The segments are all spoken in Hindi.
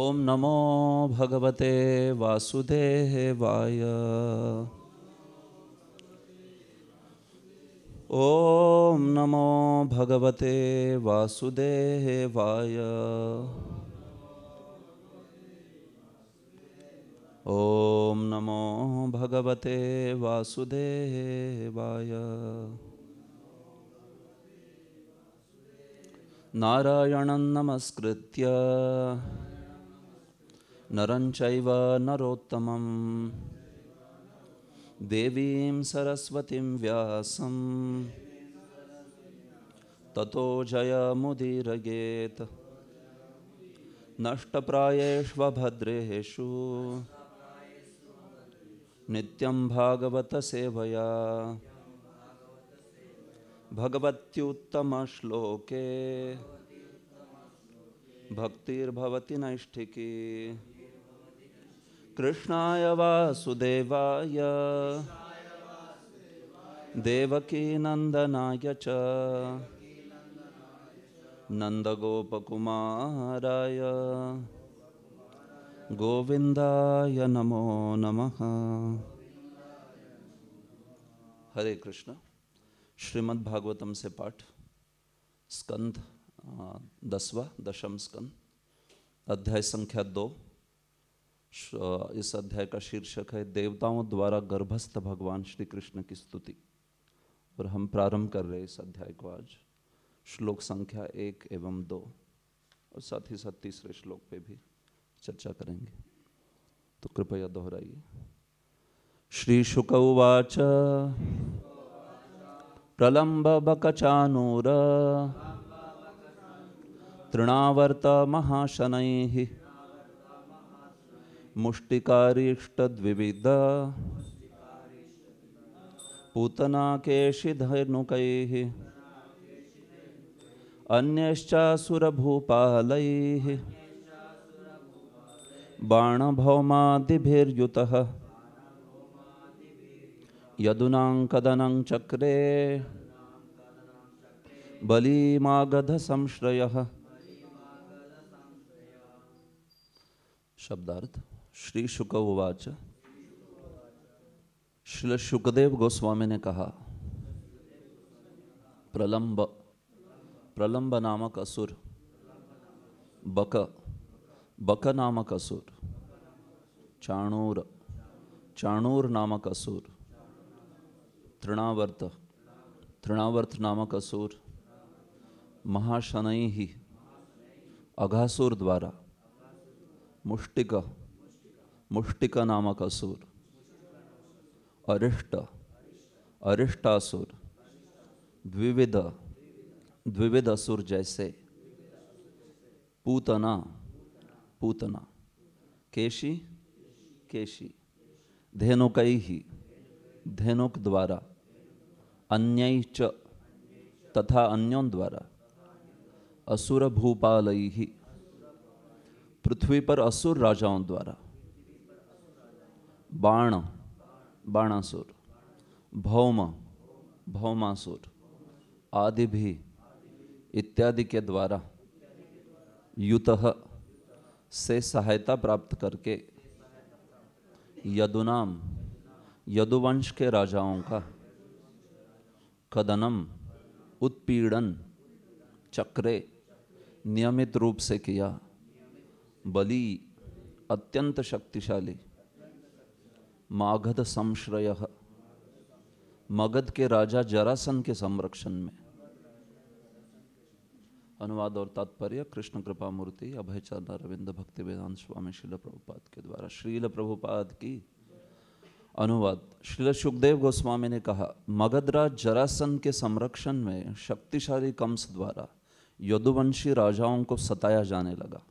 ओम नमो भगवते वासुदेवाय ओम नमो भगवते वासुदेवाय ओम नमो भगवते वासुदेवाय नारायणं नमस्कृत्य नरञ्चैव नरोत्तमं देवीं सरस्वतीं व्यासं ततो जय जयमुदीरयेत् नष्टप्रायेष्वभद्रेषु नित्यं भागवत भागवतसेवया भगवत्युत्तमश्लोके भक्तिर्भवति नैष्ठिकी कृष्णाय वासुदेवाय नंदनाय च नन्दगोपकुमाराय गोविन्दाय नमो नमः हरे कृष्ण श्रीमद्भागवत से पाठ स्कंद दसवा दशम स्कंद अध्याय संख्या दो इस अध्याय का शीर्षक है देवताओं द्वारा गर्भस्थ भगवान श्री कृष्ण की स्तुति और हम प्रारंभ कर रहे इस अध्याय को आज श्लोक संख्या एक एवं दो और साथ ही साथ तीसरे श्लोक पे भी चर्चा करेंगे तो कृपया दोहराइए श्री शुक उवाच बकचानूर तृणावर्त महाशनि मुष्टिकारिष्टद्विविधा पूतनाकेशिधनुकैः अन्यश्चासुरभूपालैः बाणभौमादिभिर्युतः यदुनाङ्कदनं चक्रे बलीमागधसंश्रयः शब्दार्थ श्रीशुक उवाच श्री शुकदेव गोस्वामी ने कहा प्रलंब प्रलंब नामक असुर बक बक नामक असुर चाणूर चाणूर नामक असुर तृणावर्त तृणावर्त नामक असुर महाशनई ही अघासुर द्वारा मुष्टिका मुष्टिका नामक असुर अरिष्ट अरिष्टासुर द्विविध द्विविध असुर जैसे पूतना पूतना केशी केशी धेनुक ही धेनुक द्वारा अन्य च तथा अन्यों द्वारा असुर भूपाल पृथ्वी पर असुर राजाओं द्वारा बाण बाणासुर भौम भौमासुर आदि भी इत्यादि के द्वारा युत से सहायता प्राप्त करके यदुनाम यदुवंश के राजाओं का कदनम उत्पीड़न चक्रे नियमित रूप से किया बलि अत्यंत शक्तिशाली मागध संश्रय मगध के राजा जरासन के संरक्षण में अनुवाद और तात्पर्य कृष्ण कृपा मूर्ति अभयचरण अरविंद भक्ति वेदांत स्वामी शिल प्रभुपाद के द्वारा श्रील प्रभुपाद की अनुवाद श्रील सुखदेव गोस्वामी ने कहा मगधराज जरासन के संरक्षण में शक्तिशाली कंस द्वारा यदुवंशी राजाओं को सताया जाने लगा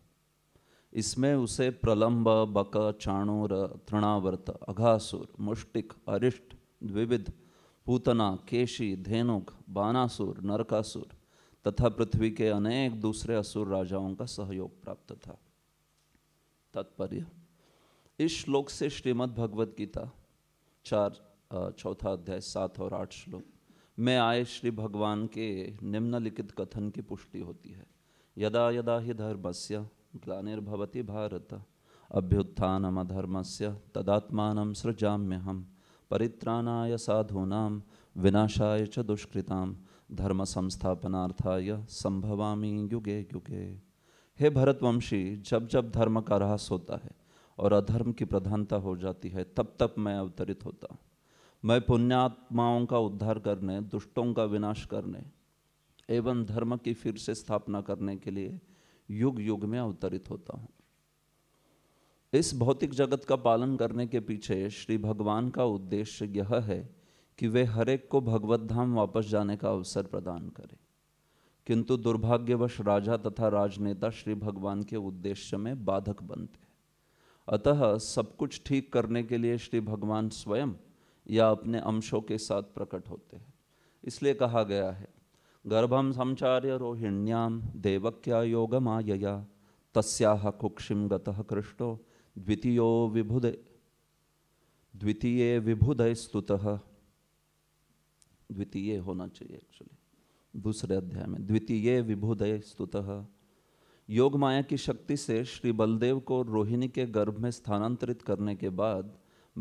इसमें उसे प्रलम्ब बक चाणूर तृणावर्त अघासुर मुष्टिक अरिष्ट द्विविध पूतना केशी धेनुक बानासुर नरकासुर तथा पृथ्वी के अनेक दूसरे असुर राजाओं का सहयोग प्राप्त था तात्पर्य इस श्लोक से श्रीमद् भगवद गीता चार चौथा अध्याय सात और आठ श्लोक में आए श्री भगवान के निम्नलिखित कथन की पुष्टि होती है यदा यदा ही धर्मस्य ग्लानिर्भवति भारत अभ्युत्थानमधर्मस्य तदात्मानं सृजाम्यहं परित्राणाय साधूना विनाशाय च दुष्कृता धर्म धर्मसंस्थापनार्थाय संभवामी युगे युगे हे भरतवंशी जब जब धर्म का रहस्य होता है और अधर्म की प्रधानता हो जाती है तब तब मैं अवतरित होता हूँ मैं पुण्यात्माओं का उद्धार करने दुष्टों का विनाश करने एवं धर्म की फिर से स्थापना करने के लिए युग युग में अवतरित होता हूं इस भौतिक जगत का पालन करने के पीछे श्री भगवान का उद्देश्य यह है कि वे हरेक को भगवत धाम वापस जाने का अवसर प्रदान करें किंतु दुर्भाग्यवश राजा तथा राजनेता श्री भगवान के उद्देश्य में बाधक बनते हैं अतः सब कुछ ठीक करने के लिए श्री भगवान स्वयं या अपने अंशों के साथ प्रकट होते हैं इसलिए कहा गया है गर्भम संचार्य रोहिण्या देवक्या योगमायया तस्याह कुक्षिम गतः कृष्णो द्वितीयो विभुद द्वितीय विभुदय स्तुत द्वितीय होना चाहिए एक्चुअली दूसरे अध्याय में द्वितीय विभुदय स्तुत योग माया की शक्ति से श्री बलदेव को रोहिणी के गर्भ में स्थानांतरित करने के बाद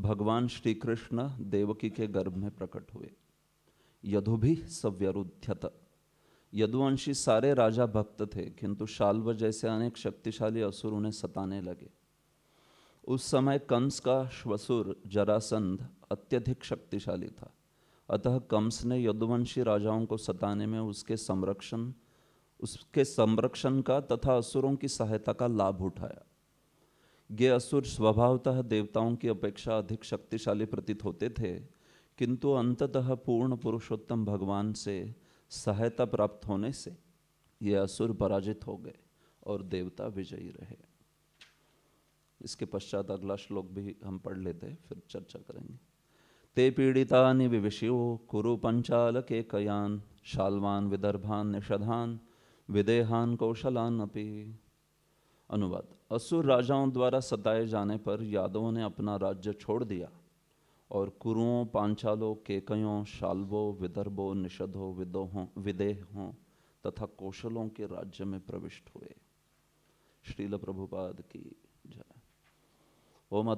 भगवान श्री कृष्ण देवकी के गर्भ में प्रकट हुए भी सव्यरुद्यत यदुवंशी सारे राजा भक्त थे किंतु शाल्व जैसे अनेक शक्तिशाली असुर उन्हें सताने लगे उस समय कंस का श्वसुर जरासंध अत्यधिक शक्तिशाली था अतः कंस ने यदुवंशी राजाओं को सताने में उसके संरक्षण उसके संरक्षण का तथा असुरों की सहायता का लाभ उठाया ये असुर स्वभावतः देवताओं की अपेक्षा अधिक शक्तिशाली प्रतीत होते थे किंतु अंततः पूर्ण पुरुषोत्तम भगवान से सहायता प्राप्त होने से ये असुर पराजित हो गए और देवता विजयी रहे इसके पश्चात अगला श्लोक भी हम पढ़ लेते हैं फिर चर्चा करेंगे ते पीड़िता विविशिव कुरु पंचाल के कयान शालवान विदर्भान निषधान विदेहान कौशलान अपी अनुवाद असुर राजाओं द्वारा सताए जाने पर यादवों ने अपना राज्य छोड़ दिया और कुरुओं पांचालो केकयों शाल्वो विदर्भो निषदो विदोहों विदेहों तथा कौशलों के राज्य में प्रविष्ट हुए श्रील प्रभुपाद की जय ओम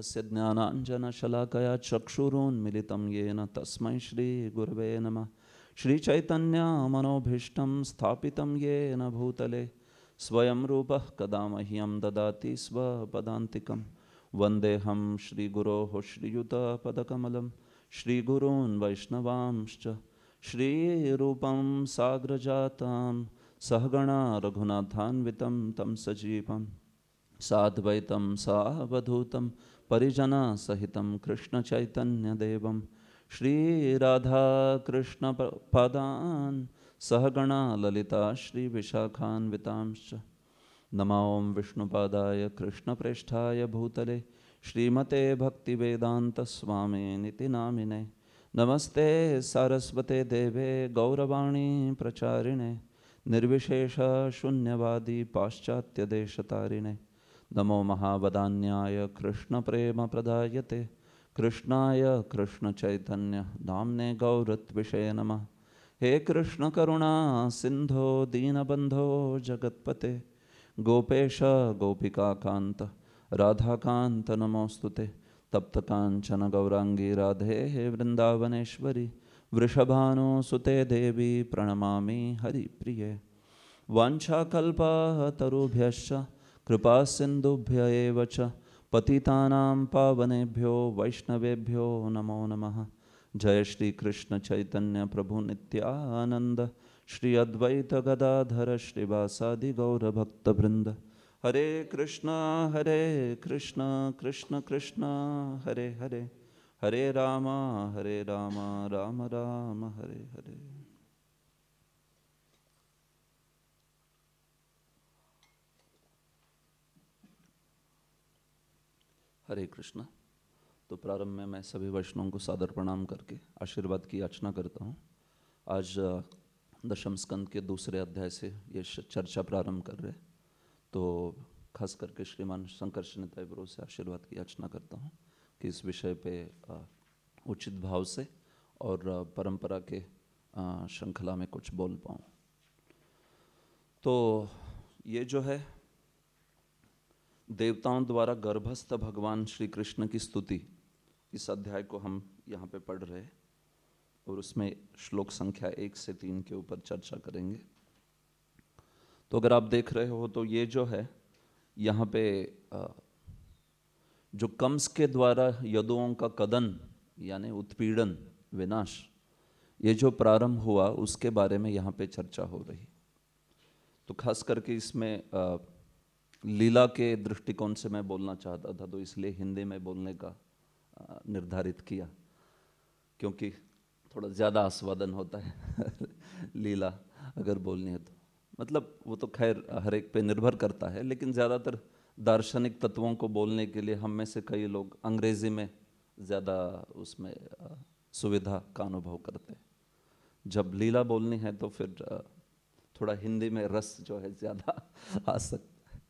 से ज्ञानांजन शलाकया ये न तस्म श्री गुरव नम श्री चैतन्य मनोभीष्ट स्थापित ये न भूतले स्वयं रूप कदा मह्यम ददाति स्वपदान्तिकम् वन्देऽहं श्रीगुरोः श्रीयुतपदकमलं श्रीगुरून् वैष्णवांश्च श्रीरूपं साग्रजातां सहगणा रघुनाथान्वितं तं सजीवं साद्वैतं सावधूतं परिजनासहितं कृष्णचैतन्यदेवं श्रीराधाकृष्णपदान् सहगणा ललिता श्रीविशाखान्वितांश्च नमा ओं विष्णुपादाय कृष्णप्रेष्ठा भूतले श्रीमते स्वामी निति नामिने नमस्ते सारस्वते देवे गौरवाणी प्रचारिणे निर्विशेषशून्यवादी पाश्चात्यदेशतारिणे नमो महावदान्याय प्रदायते कृष्णाय कृष्णचैतन्य नाम्ने गौरत्विषये नमः हे करुणा सिंधो दीनबंधो जगत्पते गोपेश गोपिका कांत राधा कांत नमोस्तुते तप्त कांचन गौरांगी राधे हे वृंदावनेश्वरी वृषभानुसुते देवी प्रणमा हरिप्रिय वाछाकुभ्यश्च कृपा सिंधुभ्य पति पावनेभ्यो वैष्णवेभ्यो नमो नमः जय श्री कृष्ण चैतन्य प्रभु नित्यानंद श्री अद्वैत गदाधर श्रीवासादि वृंद हरे कृष्णा हरे कृष्णा कृष्ण कृष्णा हरे हरे हरे रामा हरे रामा राम राम हरे हरे हरे कृष्णा तो प्रारंभ में मैं सभी वैष्णवों को सादर प्रणाम करके आशीर्वाद की याचना करता हूँ आज दशम स्कंद के दूसरे अध्याय से ये चर्चा प्रारंभ कर रहे तो खास करके श्रीमान शंकर शनिता गुरु से आशीर्वाद की याचना करता हूँ कि इस विषय पे उचित भाव से और परंपरा के श्रृंखला में कुछ बोल पाऊँ तो ये जो है देवताओं द्वारा गर्भस्थ भगवान श्री कृष्ण की स्तुति इस अध्याय को हम यहाँ पे पढ़ रहे हैं और उसमें श्लोक संख्या एक से तीन के ऊपर चर्चा करेंगे तो अगर आप देख रहे हो तो ये जो है यहाँ पे जो कम्स के द्वारा यदुओं का कदन यानी उत्पीड़न विनाश ये जो प्रारंभ हुआ उसके बारे में यहाँ पे चर्चा हो रही तो खास करके इसमें लीला के दृष्टिकोण से मैं बोलना चाहता था तो इसलिए हिंदी में बोलने का निर्धारित किया क्योंकि थोड़ा ज़्यादा आस्वादन होता है लीला अगर बोलनी है तो मतलब वो तो खैर हर एक पे निर्भर करता है लेकिन ज़्यादातर दार्शनिक तत्वों को बोलने के लिए हम में से कई लोग अंग्रेज़ी में ज़्यादा उसमें सुविधा का अनुभव करते हैं जब लीला बोलनी है तो फिर थोड़ा हिंदी में रस जो है ज़्यादा आ सकता है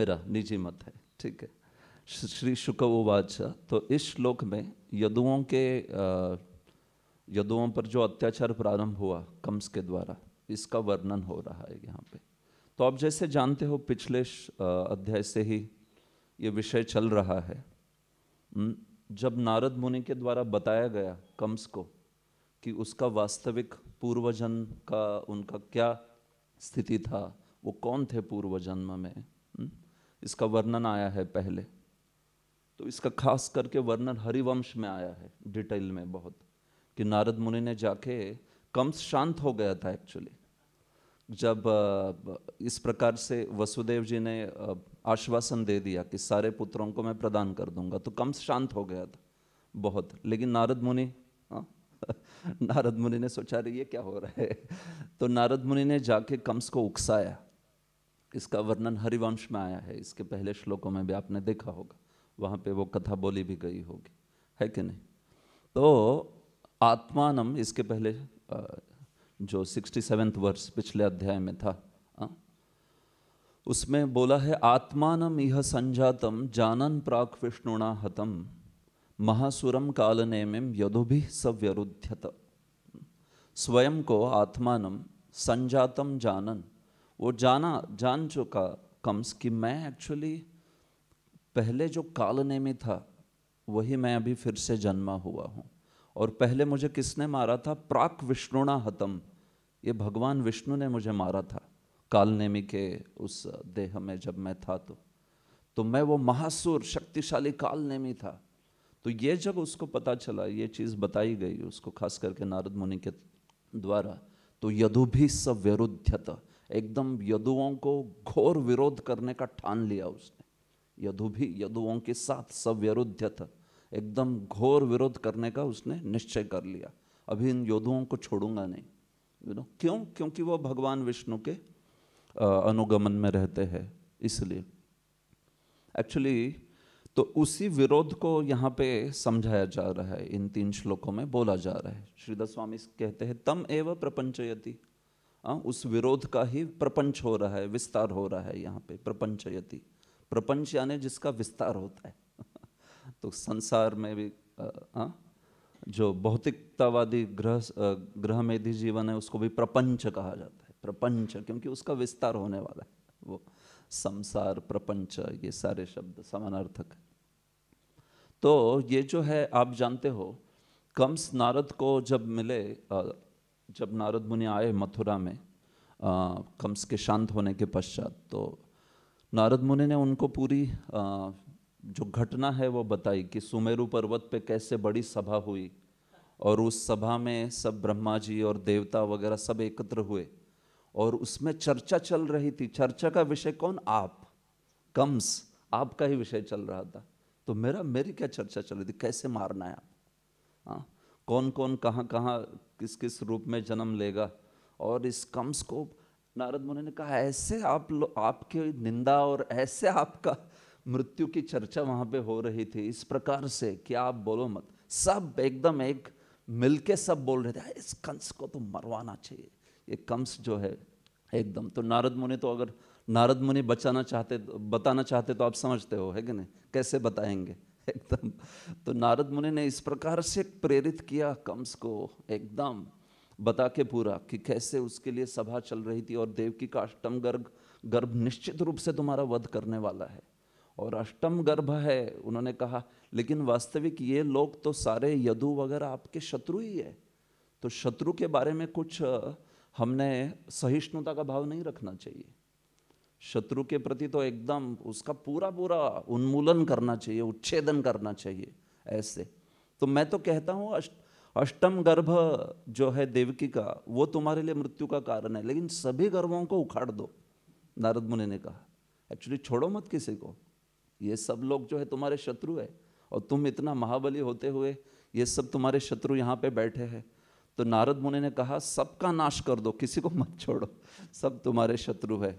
मेरा निजी मत है ठीक है श्री उवाच तो इस श्लोक में यदुओं के यदुओं पर जो अत्याचार प्रारंभ हुआ कम्स के द्वारा इसका वर्णन हो रहा है यहाँ पे तो आप जैसे जानते हो पिछले अध्याय से ही ये विषय चल रहा है जब नारद मुनि के द्वारा बताया गया कम्स को कि उसका वास्तविक पूर्वजन्म का उनका क्या स्थिति था वो कौन थे पूर्वजन्म में इसका वर्णन आया है पहले इसका खास करके वर्णन हरिवंश में आया है डिटेल में बहुत कि नारद मुनि ने जाके कंस शांत हो गया था एक्चुअली जब इस प्रकार से वसुदेव जी ने आश्वासन दे दिया कि सारे पुत्रों को मैं प्रदान कर दूंगा तो कंस शांत हो गया था बहुत लेकिन नारद मुनि हाँ, नारद मुनि ने सोचा रही ये क्या हो रहा है तो नारद मुनि ने जाके कंस को उकसाया इसका वर्णन हरिवंश में आया है इसके पहले श्लोकों में भी आपने देखा होगा वहाँ पे वो कथा बोली भी गई होगी है कि नहीं तो आत्मानम इसके पहले जो सिक्सटी सेवेंथ वर्ष पिछले अध्याय में था आ? उसमें बोला है आत्मानम यह संजातम जानन प्राक विष्णुणा हतम महासुरम कालनेमिम यदुभि सव्यरुध्यत स्वयं को आत्मानम संजातम जानन वो जाना जान चुका कम्स कि मैं एक्चुअली पहले जो कालने में था वही मैं अभी फिर से जन्मा हुआ हूँ और पहले मुझे किसने मारा था प्राक विष्णुणा हतम ये भगवान विष्णु ने मुझे मारा था कालनेमी के उस देह में जब मैं था तो तो मैं वो महासुर शक्तिशाली कालनेमी था तो ये जब उसको पता चला ये चीज़ बताई गई उसको खास करके नारद मुनि के द्वारा तो यदु भी सब एकदम यदुओं को घोर विरोध करने का ठान लिया उसने यदु भी यदुओं के साथ सब विरुद्ध था एकदम घोर विरोध करने का उसने निश्चय कर लिया अभी इन योधुओं को छोड़ूंगा नहीं यू नो क्यों क्योंकि वह भगवान विष्णु के अनुगमन में रहते हैं इसलिए एक्चुअली तो उसी विरोध को यहाँ पे समझाया जा रहा है इन तीन श्लोकों में बोला जा रहा है श्रीधर स्वामी कहते हैं तम एव प्रपंचयति यति हाँ, उस विरोध का ही प्रपंच हो रहा है विस्तार हो रहा है यहाँ पे प्रपंचयति प्रपंच यानी जिसका विस्तार होता है तो संसार में भी आ, जो भौतिकतावादी ग्रह ग्रह मेधी जीवन है उसको भी प्रपंच कहा जाता है प्रपंच क्योंकि उसका विस्तार होने वाला है वो संसार प्रपंच ये सारे शब्द समानार्थक है तो ये जो है आप जानते हो कम्स नारद को जब मिले जब नारद मुनि आए मथुरा में कम्स के शांत होने के पश्चात तो नारद मुनि ने उनको पूरी आ, जो घटना है वो बताई कि सुमेरु पर्वत पे कैसे बड़ी सभा हुई और उस सभा में सब ब्रह्मा जी और देवता वगैरह सब एकत्र हुए और उसमें चर्चा चल रही थी चर्चा का विषय कौन आप कम्स आपका ही विषय चल रहा था तो मेरा मेरी क्या चर्चा चल रही थी कैसे मारना है आप हाँ कौन कौन कहाँ कहाँ किस किस रूप में जन्म लेगा और इस कम्स को नारद मुनि ने कहा ऐसे आप लोग आपके निंदा और ऐसे आपका मृत्यु की चर्चा वहाँ पे हो रही थी इस प्रकार से कि आप बोलो मत सब एकदम एक मिलके सब बोल रहे थे इस कंस को तो मरवाना चाहिए ये कंस जो है एकदम तो नारद मुनि तो अगर नारद मुनि बचाना चाहते बताना चाहते तो आप समझते हो है कि नहीं कैसे बताएंगे एकदम तो नारद मुनि ने इस प्रकार से प्रेरित किया कंस को एकदम बता के पूरा कि कैसे उसके लिए सभा चल रही थी और देवकी का अष्टम गर्भ गर्भ निश्चित रूप से तुम्हारा वध करने वाला है और अष्टम गर्भ है उन्होंने कहा लेकिन वास्तविक ये लोग तो सारे यदु वगैरह आपके शत्रु ही है तो शत्रु के बारे में कुछ हमने सहिष्णुता का भाव नहीं रखना चाहिए शत्रु के प्रति तो एकदम उसका पूरा पूरा उन्मूलन करना चाहिए उच्छेदन करना चाहिए ऐसे तो मैं तो कहता हूँ अष्ट अष्टम गर्भ जो है देवकी का वो तुम्हारे लिए मृत्यु का कारण है लेकिन सभी गर्भों को उखाड़ दो नारद मुनि ने कहा एक्चुअली छोड़ो मत किसी को ये सब लोग जो है तुम्हारे शत्रु है और तुम इतना महाबली होते हुए ये सब तुम्हारे शत्रु यहाँ पे बैठे हैं तो नारद मुनि ने कहा सबका नाश कर दो किसी को मत छोड़ो सब तुम्हारे शत्रु है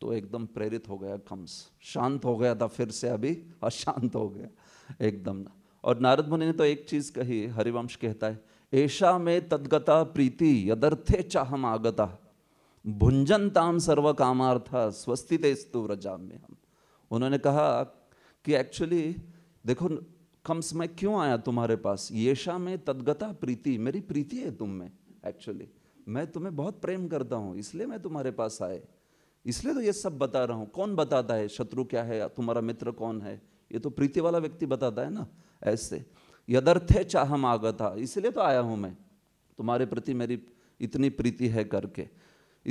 तो एकदम प्रेरित हो गया कम्स शांत हो गया था फिर से अभी अशांत हो गया एकदम ना और नारद मुनि ने तो एक चीज़ कही हरिवंश कहता है ऐशा में तदगता प्रीति यदर्थे चाहम आगता भुंजनताम सर्व कामार्था स्वस्ति तेस्तु व्रजा में हम उन्होंने कहा कि एक्चुअली देखो कम समय क्यों आया तुम्हारे पास येशा में तदगता प्रीति मेरी प्रीति है तुम में एक्चुअली मैं तुम्हें बहुत प्रेम करता हूँ इसलिए मैं तुम्हारे पास आए इसलिए तो ये सब बता रहा हूँ कौन बताता है शत्रु क्या है तुम्हारा मित्र कौन है ये तो प्रीति वाला व्यक्ति बताता है ना ऐसे यदर्थे चाहम आगता इसलिए तो आया हूँ मैं तुम्हारे प्रति मेरी इतनी प्रीति है करके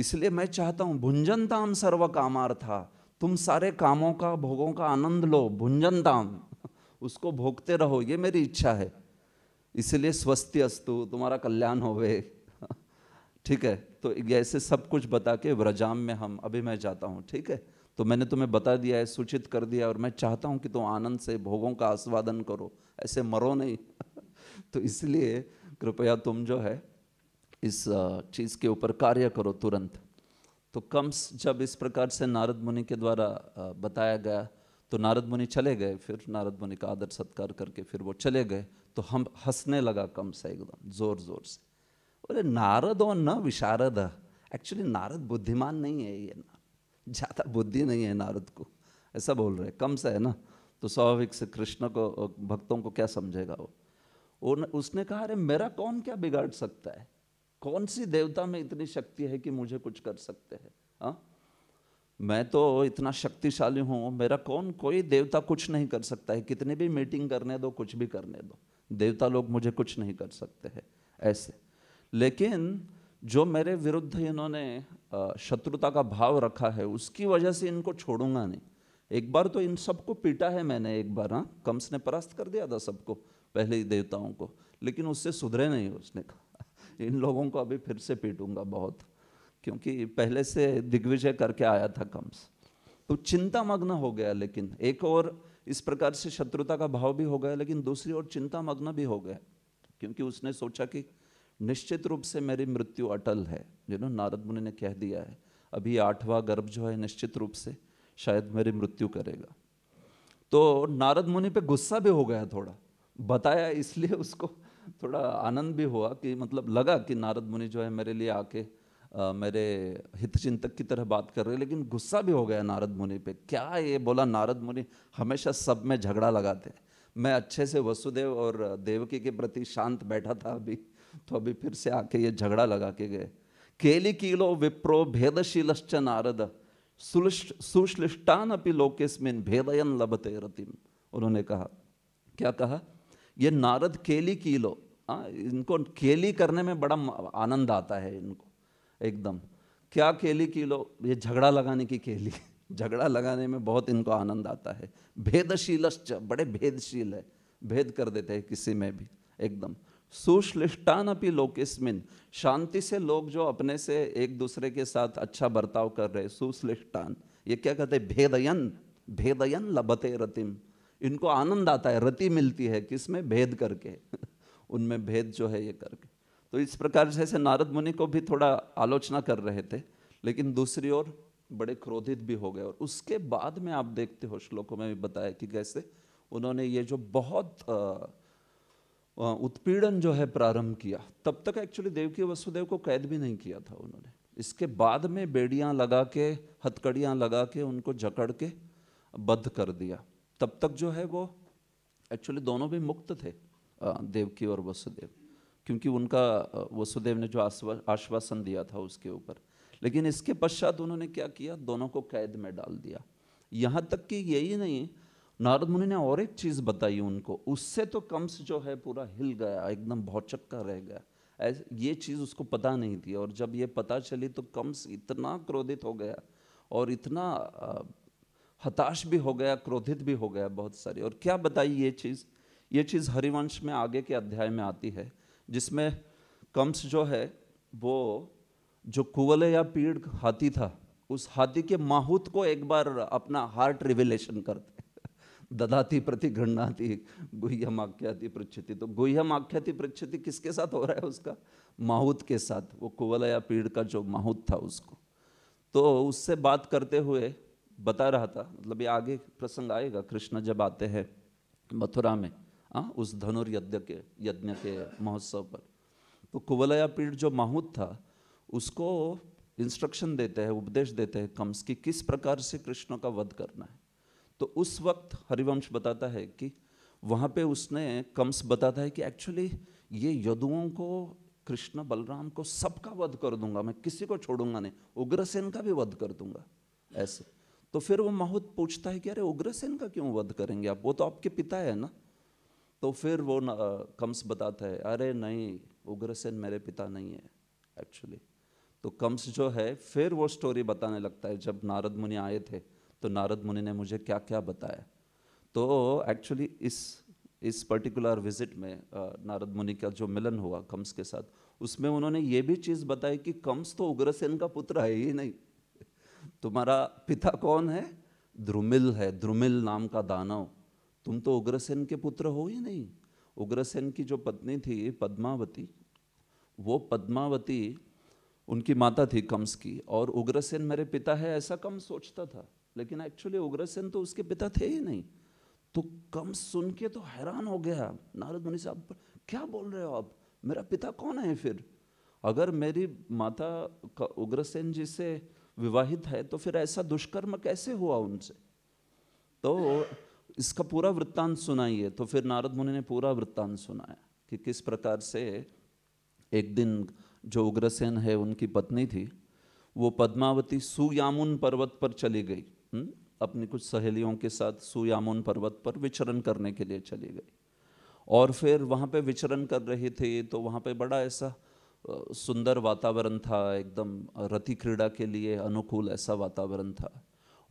इसलिए मैं चाहता हूँ भुंजनताम सर्व कामार था तुम सारे कामों का भोगों का आनंद लो भुंजनताम उसको भोगते रहो ये मेरी इच्छा है इसलिए स्वस्थ अस्तु तुम्हारा कल्याण होवे ठीक है तो ऐसे सब कुछ बता के व्रजाम में हम अभी मैं जाता हूँ ठीक है तो मैंने तुम्हें बता दिया है सूचित कर दिया और मैं चाहता हूँ कि तुम आनंद से भोगों का आस्वादन करो ऐसे मरो नहीं तो इसलिए कृपया तुम जो है इस चीज़ के ऊपर कार्य करो तुरंत तो कम जब इस प्रकार से नारद मुनि के द्वारा बताया गया तो नारद मुनि चले गए फिर नारद मुनि का आदर सत्कार करके फिर वो चले गए तो हम हंसने लगा कम से एकदम ज़ोर ज़ोर से अरे नारद और न विशारद एक्चुअली नारद बुद्धिमान नहीं है ये ना ज़्यादा बुद्धि नहीं है नारद को ऐसा बोल रहे कम से है ना तो स्वाभाविक से कृष्ण को भक्तों को क्या समझेगा वो उसने कहा अरे मेरा कौन क्या बिगाड़ सकता है कौन सी देवता में इतनी शक्ति है कि मुझे कुछ कर सकते हैं हाँ? मैं तो इतना शक्तिशाली हूँ मेरा कौन कोई देवता कुछ नहीं कर सकता है कितनी भी मीटिंग करने दो कुछ भी करने दो देवता लोग मुझे कुछ नहीं कर सकते हैं ऐसे लेकिन जो मेरे विरुद्ध इन्होंने शत्रुता का भाव रखा है उसकी वजह से इनको छोड़ूंगा नहीं एक बार तो इन सबको पीटा है मैंने एक बार हाँ कम्स ने परास्त कर दिया था सबको पहले ही देवताओं को लेकिन उससे सुधरे नहीं उसने कहा इन लोगों को अभी फिर से पीटूंगा बहुत क्योंकि पहले से दिग्विजय करके आया था कम्स तो चिंता मग्न हो गया लेकिन एक और इस प्रकार से शत्रुता का भाव भी हो गया लेकिन दूसरी ओर चिंता मग्न भी हो गया क्योंकि उसने सोचा कि निश्चित रूप से मेरी मृत्यु अटल है जिन्होंने नारद मुनि ने कह दिया है अभी आठवां गर्भ जो है निश्चित रूप से शायद मेरी मृत्यु करेगा तो नारद मुनि पे गुस्सा भी हो गया थोड़ा बताया इसलिए उसको थोड़ा आनंद भी हुआ कि मतलब लगा कि नारद मुनि जो है मेरे लिए आके आ, मेरे हितचिंतक की तरह बात कर रहे लेकिन गुस्सा भी हो गया नारद मुनि पे क्या ये बोला नारद मुनि हमेशा सब में झगड़ा लगाते हैं मैं अच्छे से वसुदेव और देवकी के प्रति शांत बैठा था अभी तो अभी फिर से आके ये झगड़ा लगा के गए केली कीलो विप्रो भेदशीलश्च नारद सुश्लिष्टान अपनी लोकेस्मिन भेदयन लभते रतिम उन्होंने कहा क्या कहा ये नारद केली की लो आ, हाँ, इनको केली करने में बड़ा आनंद आता है इनको एकदम क्या केली की लो ये झगड़ा लगाने की केली झगड़ा लगाने में बहुत इनको आनंद आता है भेदशीलश्च बड़े भेदशील है भेद कर देते हैं किसी में भी एकदम सुश्लिष्टान अपनी लोकिस्मिन शांति से लोग जो अपने से एक दूसरे के साथ अच्छा बर्ताव कर रहे सुश्लिष्टान ये क्या कहते हैं भेदयन भेदयन लबते रतिम इनको आनंद आता है रति मिलती है किसमें भेद करके उनमें भेद जो है ये करके तो इस प्रकार से ऐसे नारद मुनि को भी थोड़ा आलोचना कर रहे थे लेकिन दूसरी ओर बड़े क्रोधित भी हो गए और उसके बाद में आप देखते हो श्लोकों में भी बताया कि कैसे उन्होंने ये जो बहुत आ, उत्पीड़न जो है प्रारंभ किया तब तक एक्चुअली देवकी वसुदेव को कैद भी नहीं किया था उन्होंने इसके बाद में बेड़ियां लगा के हथकड़ियां लगा के उनको जकड़ के बद्ध कर दिया तब तक जो है वो एक्चुअली दोनों भी मुक्त थे देवकी और वसुदेव क्योंकि उनका वसुदेव ने जो आश्वासन दिया था उसके ऊपर लेकिन इसके पश्चात उन्होंने क्या किया दोनों को कैद में डाल दिया यहाँ तक कि यही नहीं नारद मुनि ने और एक चीज़ बताई उनको उससे तो कंस जो है पूरा हिल गया एकदम भौचक्का रह गया ऐसे ये चीज़ उसको पता नहीं थी और जब ये पता चली तो कंस इतना क्रोधित हो गया और इतना हताश भी हो गया क्रोधित भी हो गया बहुत सारी और क्या बताई ये चीज़ ये चीज़ हरिवंश में आगे के अध्याय में आती है जिसमें कंस जो है वो जो कुवले या पीड़ हाथी था उस हाथी के माहूत को एक बार अपना हार्ट रिविलेशन करता ददाती प्रति गृहणाती गुह्यम आख्याति पृछति तो गुह्यम आख्याति पृछति किसके साथ हो रहा है उसका माहूत के साथ वो कुवलया या का जो माहूत था उसको तो उससे बात करते हुए बता रहा था मतलब ये आगे प्रसंग आएगा कृष्ण जब आते हैं मथुरा में आ, उस धनुर्यज्ञ के यज्ञ के महोत्सव पर तो कुवलया पीठ जो माहूत था उसको इंस्ट्रक्शन देते हैं उपदेश देते हैं कम्स की किस प्रकार से कृष्ण का वध करना है तो उस वक्त हरिवंश बताता है कि वहाँ पे उसने कम्स बताता है कि एक्चुअली ये यदुओं को कृष्ण बलराम को सबका वध कर दूंगा मैं किसी को छोड़ूंगा नहीं उग्रसेन का भी वध कर दूंगा ऐसे तो फिर वो माहुत पूछता है कि अरे उग्रसेन का क्यों वध करेंगे आप वो तो आपके पिता है ना तो फिर वो न, कम्स बताता है अरे नहीं उग्रसेन मेरे पिता नहीं है एक्चुअली तो कम्स जो है फिर वो स्टोरी बताने लगता है जब नारद मुनि आए थे तो नारद मुनि ने मुझे क्या क्या बताया तो एक्चुअली इस इस पर्टिकुलर विजिट में नारद मुनि का जो मिलन हुआ कम्स के साथ उसमें उन्होंने ये भी चीज़ बताई कि कम्स तो उग्रसेन का पुत्र है ही नहीं तुम्हारा पिता कौन है द्रुमिल है द्रुमिल नाम का दानव तुम तो उग्रसेन के पुत्र हो ही नहीं उग्रसेन की जो पत्नी थी पद्मावती वो पद्मावती उनकी माता थी कम्स की और उग्रसेन मेरे पिता है ऐसा कम सोचता था लेकिन एक्चुअली उग्रसेन तो उसके पिता थे ही नहीं तो कम सुन के तो हैरान हो गया नारद मुनि साहब क्या बोल रहे हो आप मेरा पिता कौन है फिर अगर मेरी माता का उग्रसेन जी से विवाहित है तो फिर ऐसा दुष्कर्म कैसे हुआ उनसे तो इसका पूरा वृत्तांत सुनाइए तो फिर नारद मुनि ने पूरा वृत्तांत सुनाया कि किस प्रकार से एक दिन जो उग्रसेन है उनकी पत्नी थी वो पद्मावती सुयामुन पर्वत पर चली गई हम्म, अपनी कुछ सहेलियों के साथ सुयामुन पर्वत पर विचरण करने के लिए चली गई और फिर वहाँ पे विचरण कर रही थी तो वहाँ पे बड़ा ऐसा सुंदर वातावरण था एकदम रति क्रीड़ा के लिए अनुकूल ऐसा वातावरण था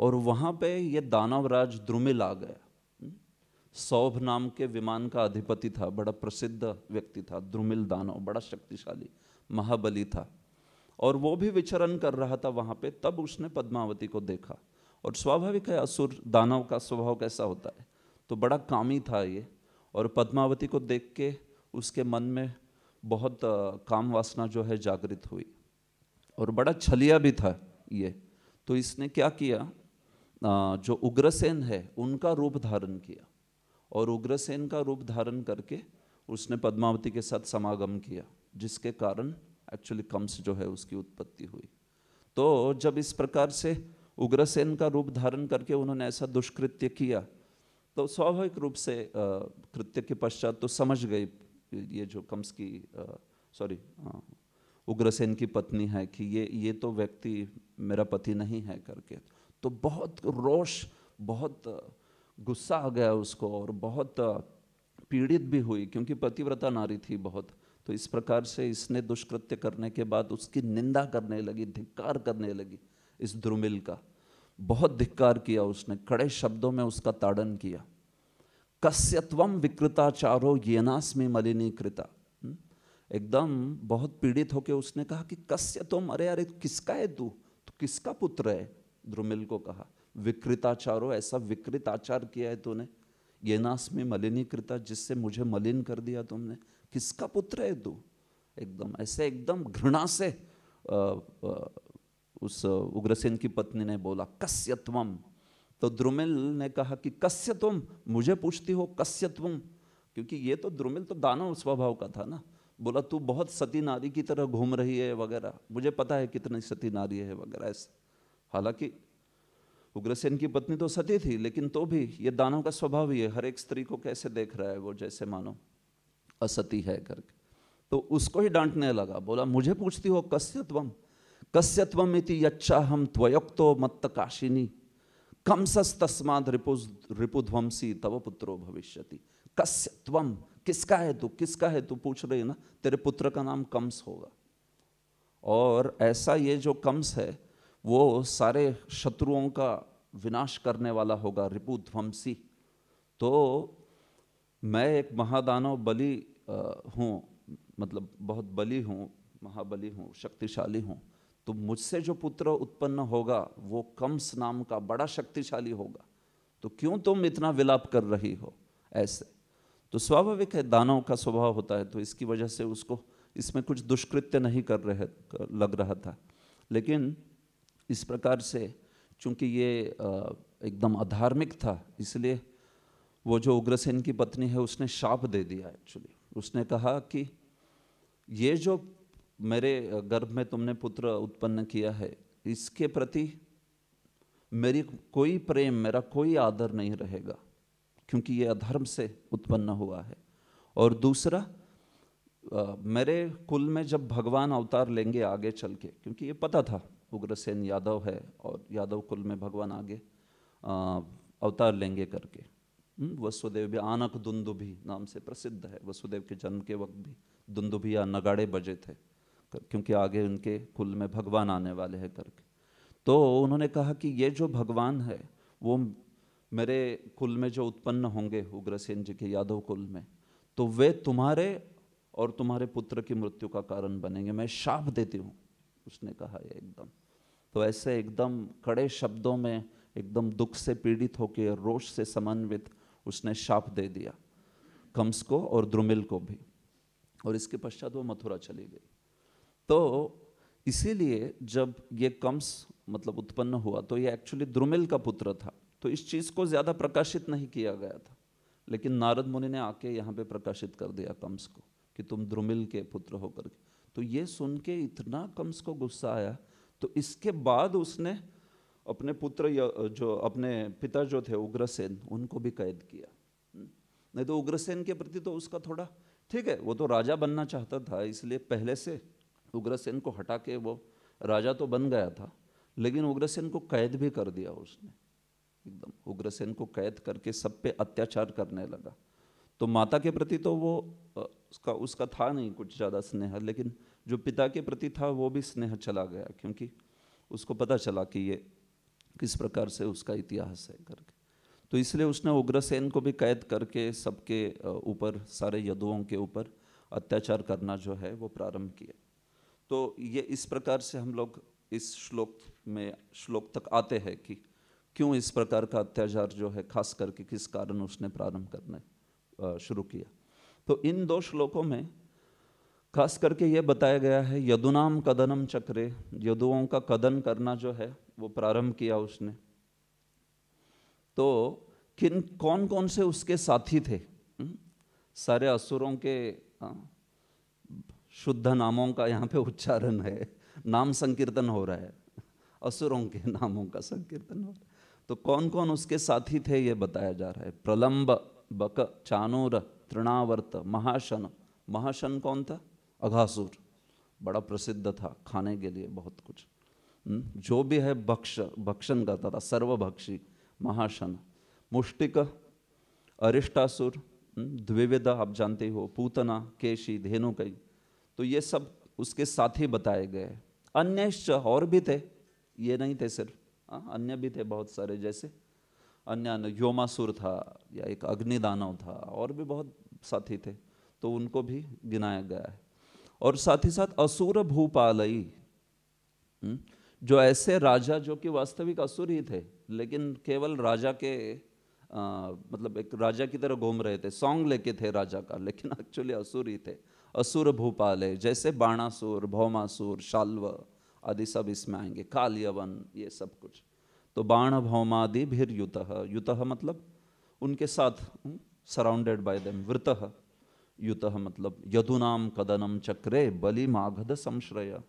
और वहाँ पे ये दानवराज द्रुमिल आ गया हम्म, सौभ नाम के विमान का अधिपति था बड़ा प्रसिद्ध व्यक्ति था द्रुमिल दानव बड़ा शक्तिशाली महाबली था और वो भी विचरण कर रहा था वहाँ पे तब उसने पद्मावती को देखा और स्वाभाविक है असुर दानव का स्वभाव कैसा होता है तो बड़ा कामी था ये और पद्मावती को देख के उसके मन में बहुत काम वासना जो है जागृत हुई और बड़ा छलिया भी था ये तो इसने क्या किया जो उग्रसेन है उनका रूप धारण किया और उग्रसेन का रूप धारण करके उसने पद्मावती के साथ समागम किया जिसके कारण एक्चुअली कम्स जो है उसकी उत्पत्ति हुई तो जब इस प्रकार से उग्रसेन का रूप धारण करके उन्होंने ऐसा दुष्कृत्य किया तो स्वाभाविक रूप से कृत्य के पश्चात तो समझ गई ये जो कम्स की सॉरी उग्रसेन की पत्नी है कि ये ये तो व्यक्ति मेरा पति नहीं है करके तो बहुत रोष बहुत गुस्सा आ गया उसको और बहुत पीड़ित भी हुई क्योंकि पतिव्रता नारी थी बहुत तो इस प्रकार से इसने दुष्कृत्य करने के बाद उसकी निंदा करने लगी धिक्कार करने लगी इस द्रुमिल का बहुत धिक्कार किया उसने कड़े शब्दों में उसका ताड़न किया कस्यत्वम विकृताचारो येनास्मी मलिनी कृता हम्म? एकदम बहुत पीड़ित होकर उसने कहा कि कस्य तुम अरे अरे किसका है तू तो किसका पुत्र है द्रुमिल को कहा विकृताचारो ऐसा विकृत आचार किया है तूने येनास में मलिनी कृता जिससे मुझे मलिन कर दिया तुमने किसका पुत्र है तू एकदम ऐसे एकदम घृणा से आ, आ, उस उग्रसेन की पत्नी ने बोला कस्यत्वम तो द्रुमिल ने कहा कि कस्य तुम मुझे पूछती हो कस्य तुम क्योंकि ये तो द्रुमिल तो दानव स्वभाव का था ना बोला तू बहुत सती नारी की तरह घूम रही है वगैरह मुझे पता है कितनी सती नारी है वगैरह ऐसे हालांकि उग्रसेन की पत्नी तो सती थी लेकिन तो भी ये दानव का स्वभाव ही है हर एक स्त्री को कैसे देख रहा है वो जैसे मानो असती है करके तो उसको ही डांटने लगा बोला मुझे पूछती हो कस्य तुम कस्यत्वमिति यच्छा हम त्वयक्तो मत्त काशिनी कंसस्तस्माद रिपु रिपुध्वंसी तव पुत्रो भविष्यति कस्यत्वम किसका है तू किसका है तू पूछ रही ना तेरे पुत्र का नाम कम्स होगा और ऐसा ये जो कम्स है वो सारे शत्रुओं का विनाश करने वाला होगा रिपुध्वंसी तो मैं एक महादानव बलि हूँ मतलब बहुत बली हूँ महाबली हूँ शक्तिशाली हूँ तो मुझसे जो पुत्र उत्पन्न होगा वो कम्स नाम का बड़ा शक्तिशाली होगा तो क्यों तुम इतना विलाप कर रही हो ऐसे तो स्वाभाविक है दानव का स्वभाव होता है तो इसकी वजह से उसको इसमें कुछ दुष्कृत्य नहीं कर रहे लग रहा था लेकिन इस प्रकार से चूंकि ये एकदम अधार्मिक था इसलिए वो जो उग्रसेन की पत्नी है उसने शाप दे दिया एक्चुअली उसने कहा कि ये जो मेरे गर्भ में तुमने पुत्र उत्पन्न किया है इसके प्रति मेरी कोई प्रेम मेरा कोई आदर नहीं रहेगा क्योंकि ये अधर्म से उत्पन्न हुआ है और दूसरा मेरे कुल में जब भगवान अवतार लेंगे आगे चल के क्योंकि ये पता था उग्रसेन यादव है और यादव कुल में भगवान आगे आ, अवतार लेंगे करके हम्म, वसुदेव भी आनक दुंदुभी नाम से प्रसिद्ध है वसुदेव के जन्म के वक्त भी दुंदुभी या नगाड़े बजे थे क्योंकि आगे उनके कुल में भगवान आने वाले हैं करके तो उन्होंने कहा कि ये जो भगवान है वो मेरे कुल में जो उत्पन्न होंगे उग्रसेन जी के यादव कुल में तो वे तुम्हारे और तुम्हारे पुत्र की मृत्यु का कारण बनेंगे मैं शाप देती हूँ उसने कहा है एकदम तो ऐसे एकदम कड़े शब्दों में एकदम दुख से पीड़ित होकर रोष से समन्वित उसने शाप दे दिया कंस को और द्रुमिल को भी और इसके पश्चात वो मथुरा चली गई तो इसीलिए जब ये कंस मतलब उत्पन्न हुआ तो ये एक्चुअली द्रुमिल का पुत्र था तो इस चीज़ को ज़्यादा प्रकाशित नहीं किया गया था लेकिन नारद मुनि ने आके यहाँ पे प्रकाशित कर दिया कम्स को कि तुम द्रुमिल के पुत्र होकर तो ये सुन के इतना कम्स को गुस्सा आया तो इसके बाद उसने अपने पुत्र जो अपने पिता जो थे उग्रसेन उनको भी कैद किया हम्म। नहीं तो उग्रसेन के प्रति तो उसका थोड़ा ठीक है वो तो राजा बनना चाहता था इसलिए पहले से उग्रसेन को हटा के वो राजा तो बन गया था लेकिन उग्रसेन को कैद भी कर दिया उसने एकदम उग्रसेन को कैद करके सब पे अत्याचार करने लगा तो माता के प्रति तो वो उसका उसका था नहीं कुछ ज़्यादा स्नेह लेकिन जो पिता के प्रति था वो भी स्नेह चला गया क्योंकि उसको पता चला कि ये किस प्रकार से उसका इतिहास है करके तो इसलिए उसने उग्रसेन को भी कैद करके सबके ऊपर सारे यदुओं के ऊपर अत्याचार करना जो है वो प्रारंभ किया तो ये इस प्रकार से हम लोग इस श्लोक में श्लोक तक आते हैं कि क्यों इस प्रकार का अत्याचार जो है खास करके किस कारण उसने प्रारंभ करने शुरू किया तो इन दो श्लोकों में खास करके ये बताया गया है यदुनाम कदनम चक्रे यदुओं का कदन करना जो है वो प्रारंभ किया उसने तो किन कौन कौन से उसके साथी थे हम्म, सारे असुरों के आ, हाँ, शुद्ध नामों का यहाँ पे उच्चारण है नाम संकीर्तन हो रहा है असुरों के नामों का संकीर्तन हो रहा है तो कौन कौन उसके साथी थे ये बताया जा रहा है प्रलंब बक चानूर तृणावर्त महाशन महाशन कौन था अघासुर बड़ा प्रसिद्ध था खाने के लिए बहुत कुछ हम्म, जो भी है भक्ष भक्षण करता था सर्वभक्षी महाशन मुष्टिक अरिष्टासुर हम्म, द्विविधा आप जानते हो पूतना केशी धेनु कई तो ये सब उसके साथी बताए गए अन्य और भी थे ये नहीं थे सिर्फ हाँ अन्य भी थे बहुत सारे जैसे अन्य अन्य योमासुर था या एक अग्निदानव था और भी बहुत साथी थे तो उनको भी गिनाया गया है और साथ ही साथ असुर भूपालई हम्म, जो ऐसे राजा जो कि वास्तविक असुर ही थे लेकिन केवल राजा के आ, मतलब एक राजा की तरह घूम रहे थे सॉन्ग लेके थे राजा का लेकिन एक्चुअली असुर ही थे असुर भूपाल है जैसे बाणासुर भौमासुर शाल्व आदि सब इसमें आएंगे कालियावन ये सब कुछ तो बाण भौमादि भीर युत युत मतलब उनके साथ सराउंडेड बाय देम वृत युत मतलब यदुनाम कदनम चक्रे बलि माघद संश्रय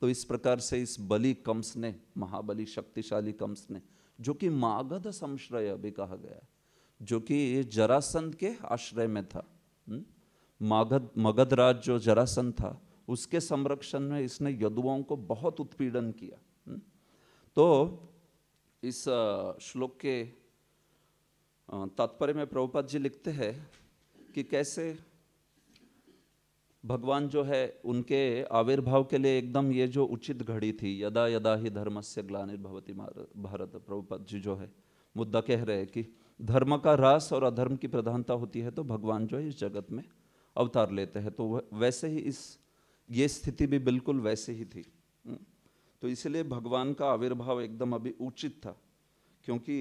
तो इस प्रकार से इस बलि कंस ने महाबली शक्तिशाली कंस ने जो कि माघद संश्रय भी कहा गया जो कि जरासंध के आश्रय में था हुँ? हम्म, मागध मगधराज जो जरासन था उसके संरक्षण में इसने यदुओं को बहुत उत्पीड़न किया हम्म? तो इस श्लोक के तात्पर्य में प्रभुपाद जी लिखते हैं कि कैसे भगवान जो है उनके आविर्भाव के लिए एकदम ये जो उचित घड़ी थी यदा यदा ही धर्म से ग्लानिर्भवती भारत प्रभुपद जी जो है मुद्दा कह रहे हैं कि धर्म का रास और अधर्म की प्रधानता होती है तो भगवान जो है इस जगत में अवतार लेते हैं तो वैसे ही इस ये स्थिति भी बिल्कुल वैसे ही थी हम्म। तो इसलिए भगवान का आविर्भाव एकदम अभी उचित था क्योंकि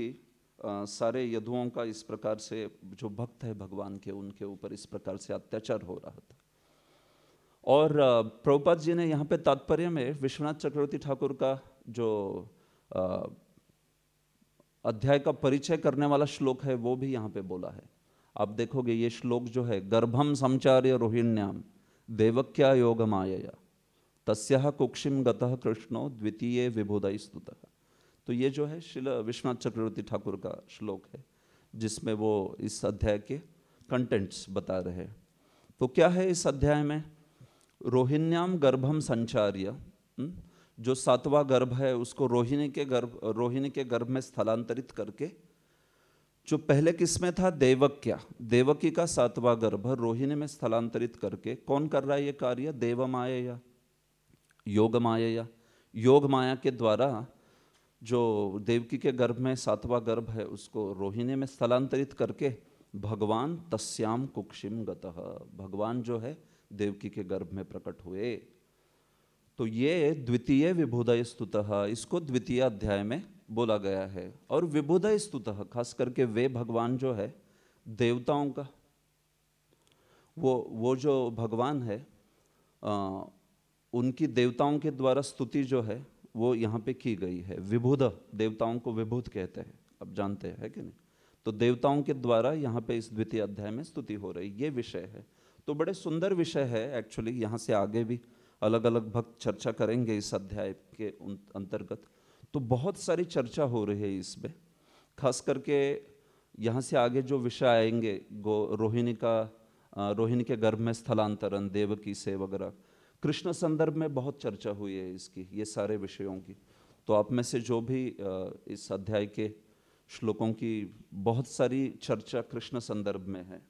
आ, सारे यदुओं का इस प्रकार से जो भक्त है भगवान के उनके ऊपर इस प्रकार से अत्याचार हो रहा था और प्रभुपाद जी ने यहाँ पे तात्पर्य में विश्वनाथ चक्रवर्ती ठाकुर का जो आ, अध्याय का परिचय करने वाला श्लोक है वो भी यहाँ पे बोला है आप देखोगे ये श्लोक जो है गर्भम समचार्य रोहिण्याम देवक्या योग माया तस्या कुक्षिम गतः कृष्णो द्वितीय विभुदय स्तुत तो ये जो है शिल विश्वनाथ चक्रवर्ती ठाकुर का श्लोक है जिसमें वो इस अध्याय के कंटेंट्स बता रहे हैं तो क्या है इस अध्याय में रोहिण्याम गर्भम संचार्य जो सातवां गर्भ है उसको रोहिणी के गर्भ रोहिणी के गर्भ में स्थलांतरित करके जो पहले किसमें था देवक्य देवकी का सातवा गर्भ रोहिणी में स्थलांतरित करके कौन कर रहा है ये कार्य देव माया या योग माया या योग माया के द्वारा जो देवकी के गर्भ में सातवा गर्भ है उसको रोहिणी में स्थलांतरित करके भगवान तस्याम कुक्षिम गतः भगवान जो है देवकी के गर्भ में प्रकट हुए तो ये द्वितीय विभुदय स्तुतः इसको द्वितीय अध्याय में बोला गया है और विभुदय स्तुतः खास करके वे भगवान जो है देवताओं का वो वो जो भगवान है आ, उनकी देवताओं के द्वारा स्तुति जो है वो यहाँ पे की गई है विभुद देवताओं को विभुत कहते हैं अब जानते हैं है कि नहीं तो देवताओं के द्वारा यहाँ पे इस द्वितीय अध्याय में स्तुति हो रही ये विषय है तो बड़े सुंदर विषय है एक्चुअली यहाँ से आगे भी अलग अलग भक्त चर्चा करेंगे इस अध्याय के अंतर्गत तो बहुत सारी चर्चा हो रही है इसमें खास करके यहाँ से आगे जो विषय आएंगे गो रोहिणी का रोहिणी के गर्भ में स्थलांतरण देवकी से वगैरह कृष्ण संदर्भ में बहुत चर्चा हुई है इसकी ये सारे विषयों की तो आप में से जो भी इस अध्याय के श्लोकों की बहुत सारी चर्चा कृष्ण संदर्भ में है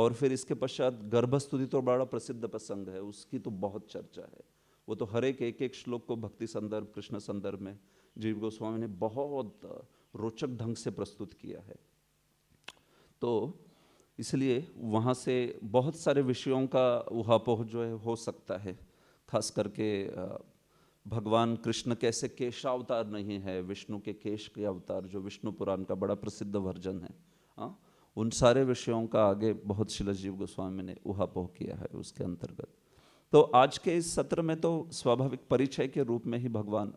और फिर इसके पश्चात गर्भस्तुति तो बड़ा प्रसिद्ध प्रसंग है उसकी तो बहुत चर्चा है वो तो हर एक एक एक श्लोक को भक्ति संदर्भ कृष्ण संदर्भ में जीव गोस्वामी ने बहुत रोचक ढंग से प्रस्तुत किया है तो इसलिए वहाँ से बहुत सारे विषयों का उहापोह जो है हो सकता है खास करके भगवान कृष्ण कैसे केशावतार नहीं है विष्णु के केश के अवतार जो विष्णु पुराण का बड़ा प्रसिद्ध वर्जन है हाँ उन सारे विषयों का आगे बहुत शिलाजीव गोस्वामी ने उहापोह किया है उसके अंतर्गत तो आज के इस सत्र में तो स्वाभाविक परिचय के रूप में ही भगवान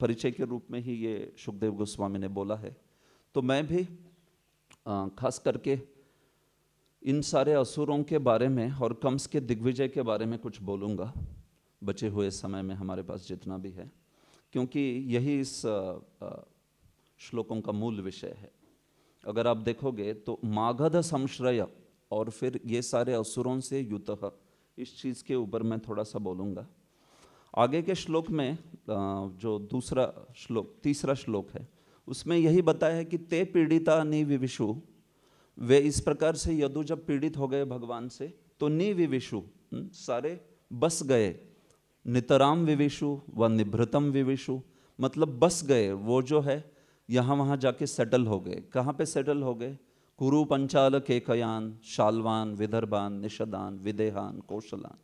परिचय के रूप में ही ये सुखदेव गोस्वामी ने बोला है तो मैं भी आ, खास करके इन सारे असुरों के बारे में और कम्स के दिग्विजय के बारे में कुछ बोलूँगा बचे हुए समय में हमारे पास जितना भी है क्योंकि यही इस श्लोकों का मूल विषय है अगर आप देखोगे तो माघध संश्रय और फिर ये सारे असुरों से युत इस चीज़ के ऊपर मैं थोड़ा सा बोलूँगा आगे के श्लोक में जो दूसरा श्लोक तीसरा श्लोक है उसमें यही बताया है कि ते पीड़िता निविविशु वे इस प्रकार से यदु जब पीड़ित हो गए भगवान से तो निविविशु हम्म, सारे बस गए नितराम विविशु व निभृतम विविशु मतलब बस गए वो जो है यहाँ वहाँ जाके सेटल हो गए कहाँ पे सेटल हो गए कुरु पंचाल केकयान शालवान विदर्भान निषदान विदेहान कौशलान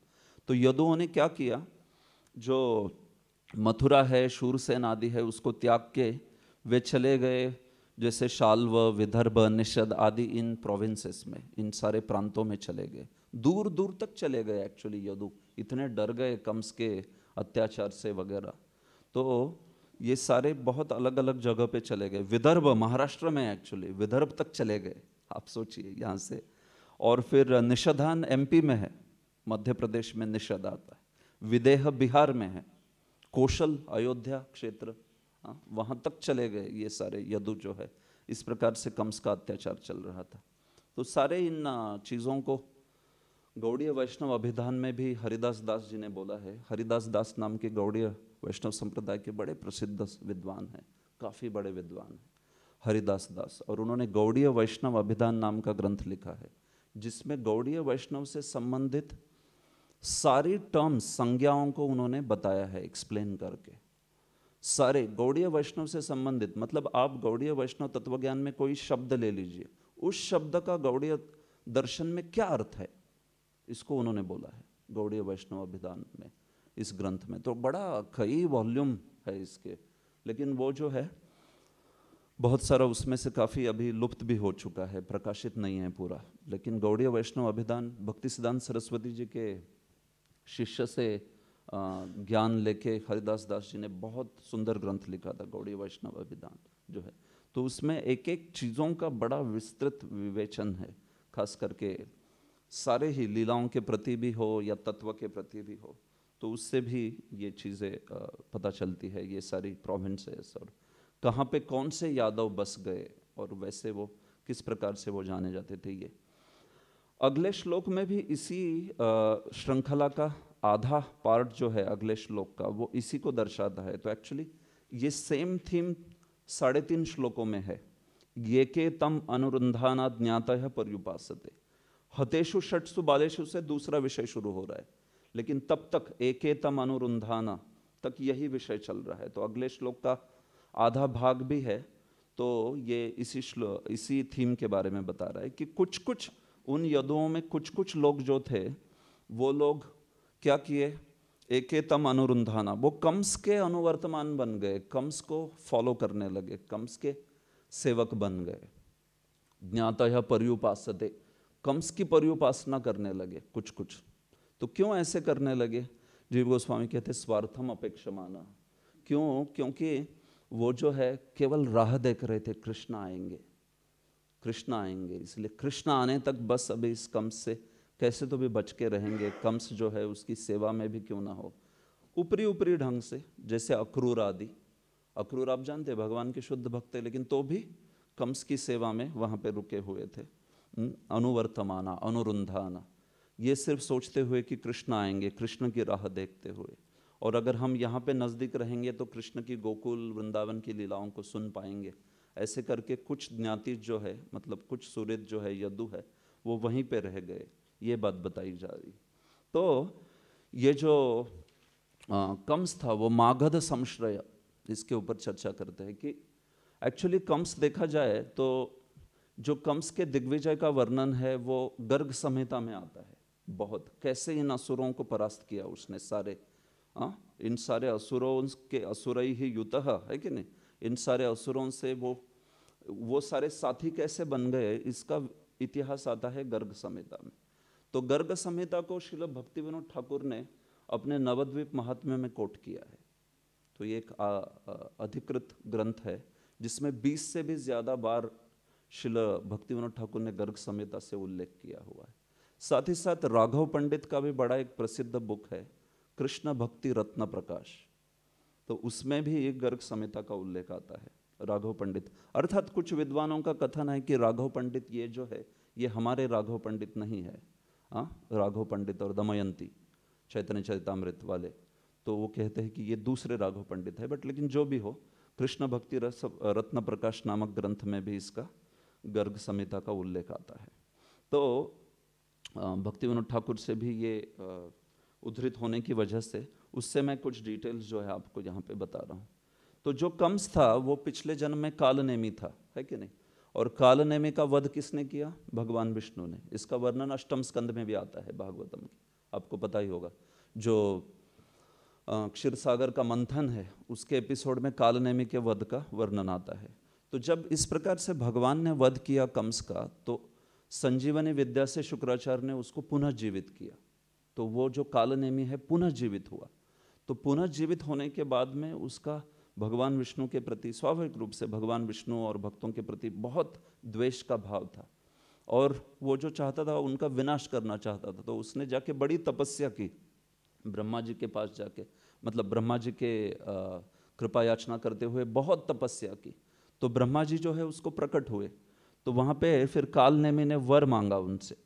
तो यदुओं ने क्या किया जो मथुरा है शूरसेन आदि है उसको त्याग के वे चले गए जैसे शाल्व विदर्भ निषद आदि इन प्रोविंसेस में इन सारे प्रांतों में चले गए दूर दूर तक चले गए एक्चुअली यदु इतने डर गए कम्स के अत्याचार से वगैरह तो ये सारे बहुत अलग अलग जगह पे चले गए विदर्भ महाराष्ट्र में एक्चुअली विदर्भ तक चले गए आप सोचिए यहाँ से और फिर निषधान एमपी में है मध्य प्रदेश में निषद आता है विदेह बिहार में है कौशल अयोध्या क्षेत्र हाँ, वहाँ तक चले गए ये सारे यदु जो है इस प्रकार से कम्स का अत्याचार चल रहा था तो सारे इन चीज़ों को गौड़ीय वैष्णव अभिधान में भी हरिदास दास जी ने बोला है हरिदास दास नाम के गौड़ीय वैष्णव संप्रदाय के बड़े प्रसिद्ध विद्वान हैं काफ़ी बड़े विद्वान हैं हरिदास दास और उन्होंने गौड़ीय वैष्णव अभिधान नाम का ग्रंथ लिखा है जिसमें गौड़ीय वैष्णव से संबंधित सारी टर्म्स संज्ञाओं को उन्होंने बताया है एक्सप्लेन करके सारे गौड़ीय वैष्णव से संबंधित मतलब आप गौड़ीय वैष्णव तत्वज्ञान में कोई शब्द ले लीजिए उस शब्द का गौड़ीय दर्शन में क्या अर्थ है इसको उन्होंने बोला है गौड़ीय वैष्णव अभिधान में इस ग्रंथ में तो बड़ा कई वॉल्यूम है इसके लेकिन वो जो है बहुत सारा उसमें से काफ़ी अभी लुप्त भी हो चुका है प्रकाशित नहीं है पूरा लेकिन गौड़ीय वैष्णव अभिधान भक्ति सिद्धांत सरस्वती जी के शिष्य से ज्ञान लेके हरिदास दास जी ने बहुत सुंदर ग्रंथ लिखा था गौड़ीय वैष्णव अभिधान जो है तो उसमें एक एक चीज़ों का बड़ा विस्तृत विवेचन है खास करके सारे ही लीलाओं के प्रति भी हो या तत्व के प्रति भी हो तो उससे भी ये चीज़ें पता चलती है ये सारी प्रोविंसेस और कहाँ पे कौन से यादव बस गए और वैसे वो किस प्रकार से वो जाने जाते थे ये अगले श्लोक में भी इसी श्रृंखला का आधा पार्ट जो है अगले श्लोक का वो इसी को दर्शाता है तो एक्चुअली ये सेम थीम साढ़े तीन श्लोकों में है ये के तम अनुरुंधाना ज्ञाता है पर्युपासते हतेशु षटसु बालेशु से दूसरा विषय शुरू हो रहा है लेकिन तब तक एकेतम अनुरुंधाना तक यही विषय चल रहा है तो अगले श्लोक का आधा भाग भी है तो ये इसी श्लोक इसी थीम के बारे में बता रहा है कि कुछ कुछ उन यदुओं में कुछ कुछ लोग जो थे वो लोग क्या किए एकेतम अनुरुंधाना वो कम्स के अनुवर्तमान बन गए कम्स को फॉलो करने लगे कम्स के सेवक बन गए ज्ञात यह कम्स की उपासना करने लगे कुछ कुछ तो क्यों ऐसे करने लगे जीव गोस्वामी कहते स्वार्थम अपेक्षमाना माना क्यों क्योंकि वो जो है केवल राह देख रहे थे कृष्ण आएंगे कृष्ण आएंगे इसलिए कृष्ण आने तक बस अभी इस कम्स से कैसे तो भी बच के रहेंगे कम्स जो है उसकी सेवा में भी क्यों ना हो ऊपरी ऊपरी ढंग से जैसे अक्रूर आदि अक्रूर आप जानते भगवान के शुद्ध भक्त लेकिन तो भी कम्स की सेवा में वहाँ पर रुके हुए थे अनुवर्तमाना अनुरुंधाना ये सिर्फ सोचते हुए कि कृष्ण आएंगे कृष्ण की राह देखते हुए और अगर हम यहाँ पे नज़दीक रहेंगे तो कृष्ण की गोकुल वृंदावन की लीलाओं को सुन पाएंगे ऐसे करके कुछ ज्ञाति जो है मतलब कुछ सूर्य जो है यदु है वो वहीं पे रह गए ये बात बताई जा रही तो ये जो कम्स था वो मागध समश्रय इसके ऊपर चर्चा करते हैं कि एक्चुअली कम्स देखा जाए तो जो कंस के दिग्विजय का वर्णन है वो गर्ग संहिता में आता है बहुत कैसे इन असुरों को परास्त किया उसने सारे आ? हाँ? इन सारे असुरों के असुर ही युत है कि नहीं इन सारे असुरों से वो वो सारे साथी कैसे बन गए इसका इतिहास आता है गर्ग संहिता में तो गर्ग संहिता को शिल भक्ति विनोद ठाकुर ने अपने नवद्वीप महात्म्य में कोट किया है तो ये एक आ, आ, अधिकृत ग्रंथ है जिसमें 20 से भी ज़्यादा बार शिल भक्ति विनोद ठाकुर ने गर्ग समेता से उल्लेख किया हुआ है साथ ही साथ राघव पंडित का भी बड़ा एक प्रसिद्ध बुक है कृष्ण भक्ति रत्न प्रकाश तो उसमें भी एक गर्ग संहिता का उल्लेख आता है राघव पंडित अर्थात कुछ विद्वानों का कथन है कि राघव पंडित ये जो है ये हमारे राघव पंडित नहीं है हाँ राघव पंडित और दमयंती चैतन्य चैतामृत वाले तो वो कहते हैं कि ये दूसरे राघव पंडित है बट लेकिन जो भी हो कृष्ण भक्ति रस रत्न प्रकाश नामक ग्रंथ में भी इसका गर्ग संहिता का उल्लेख आता है तो भक्ति विनोद ठाकुर से भी ये उद्धृत होने की वजह से उससे मैं कुछ डिटेल्स जो है आपको यहाँ पे बता रहा हूँ तो जो कम्स था वो पिछले जन्म में कालनेमी था है कि नहीं और कालनेमी का वध किसने किया भगवान विष्णु ने इसका वर्णन अष्टम स्कंद में भी आता है भागवतम में आपको पता ही होगा जो क्षीर सागर का मंथन है उसके एपिसोड में कालनेमी के वध का वर्णन आता है तो जब इस प्रकार से भगवान ने वध किया कंस का तो संजीवनी विद्या से शुक्राचार्य ने उसको पुनः जीवित किया तो वो जो कालनेमी है पुनः जीवित हुआ तो पुनः जीवित होने के बाद में उसका भगवान विष्णु के प्रति स्वाभाविक रूप से भगवान विष्णु और भक्तों के प्रति बहुत द्वेष का भाव था और वो जो चाहता था उनका विनाश करना चाहता था तो उसने जाके बड़ी तपस्या की ब्रह्मा जी के पास जाके मतलब ब्रह्मा जी के कृपा याचना करते हुए बहुत तपस्या की तो ब्रह्मा जी जो है उसको प्रकट हुए तो वहाँ पे फिर काल नेमी ने वर मांगा उनसे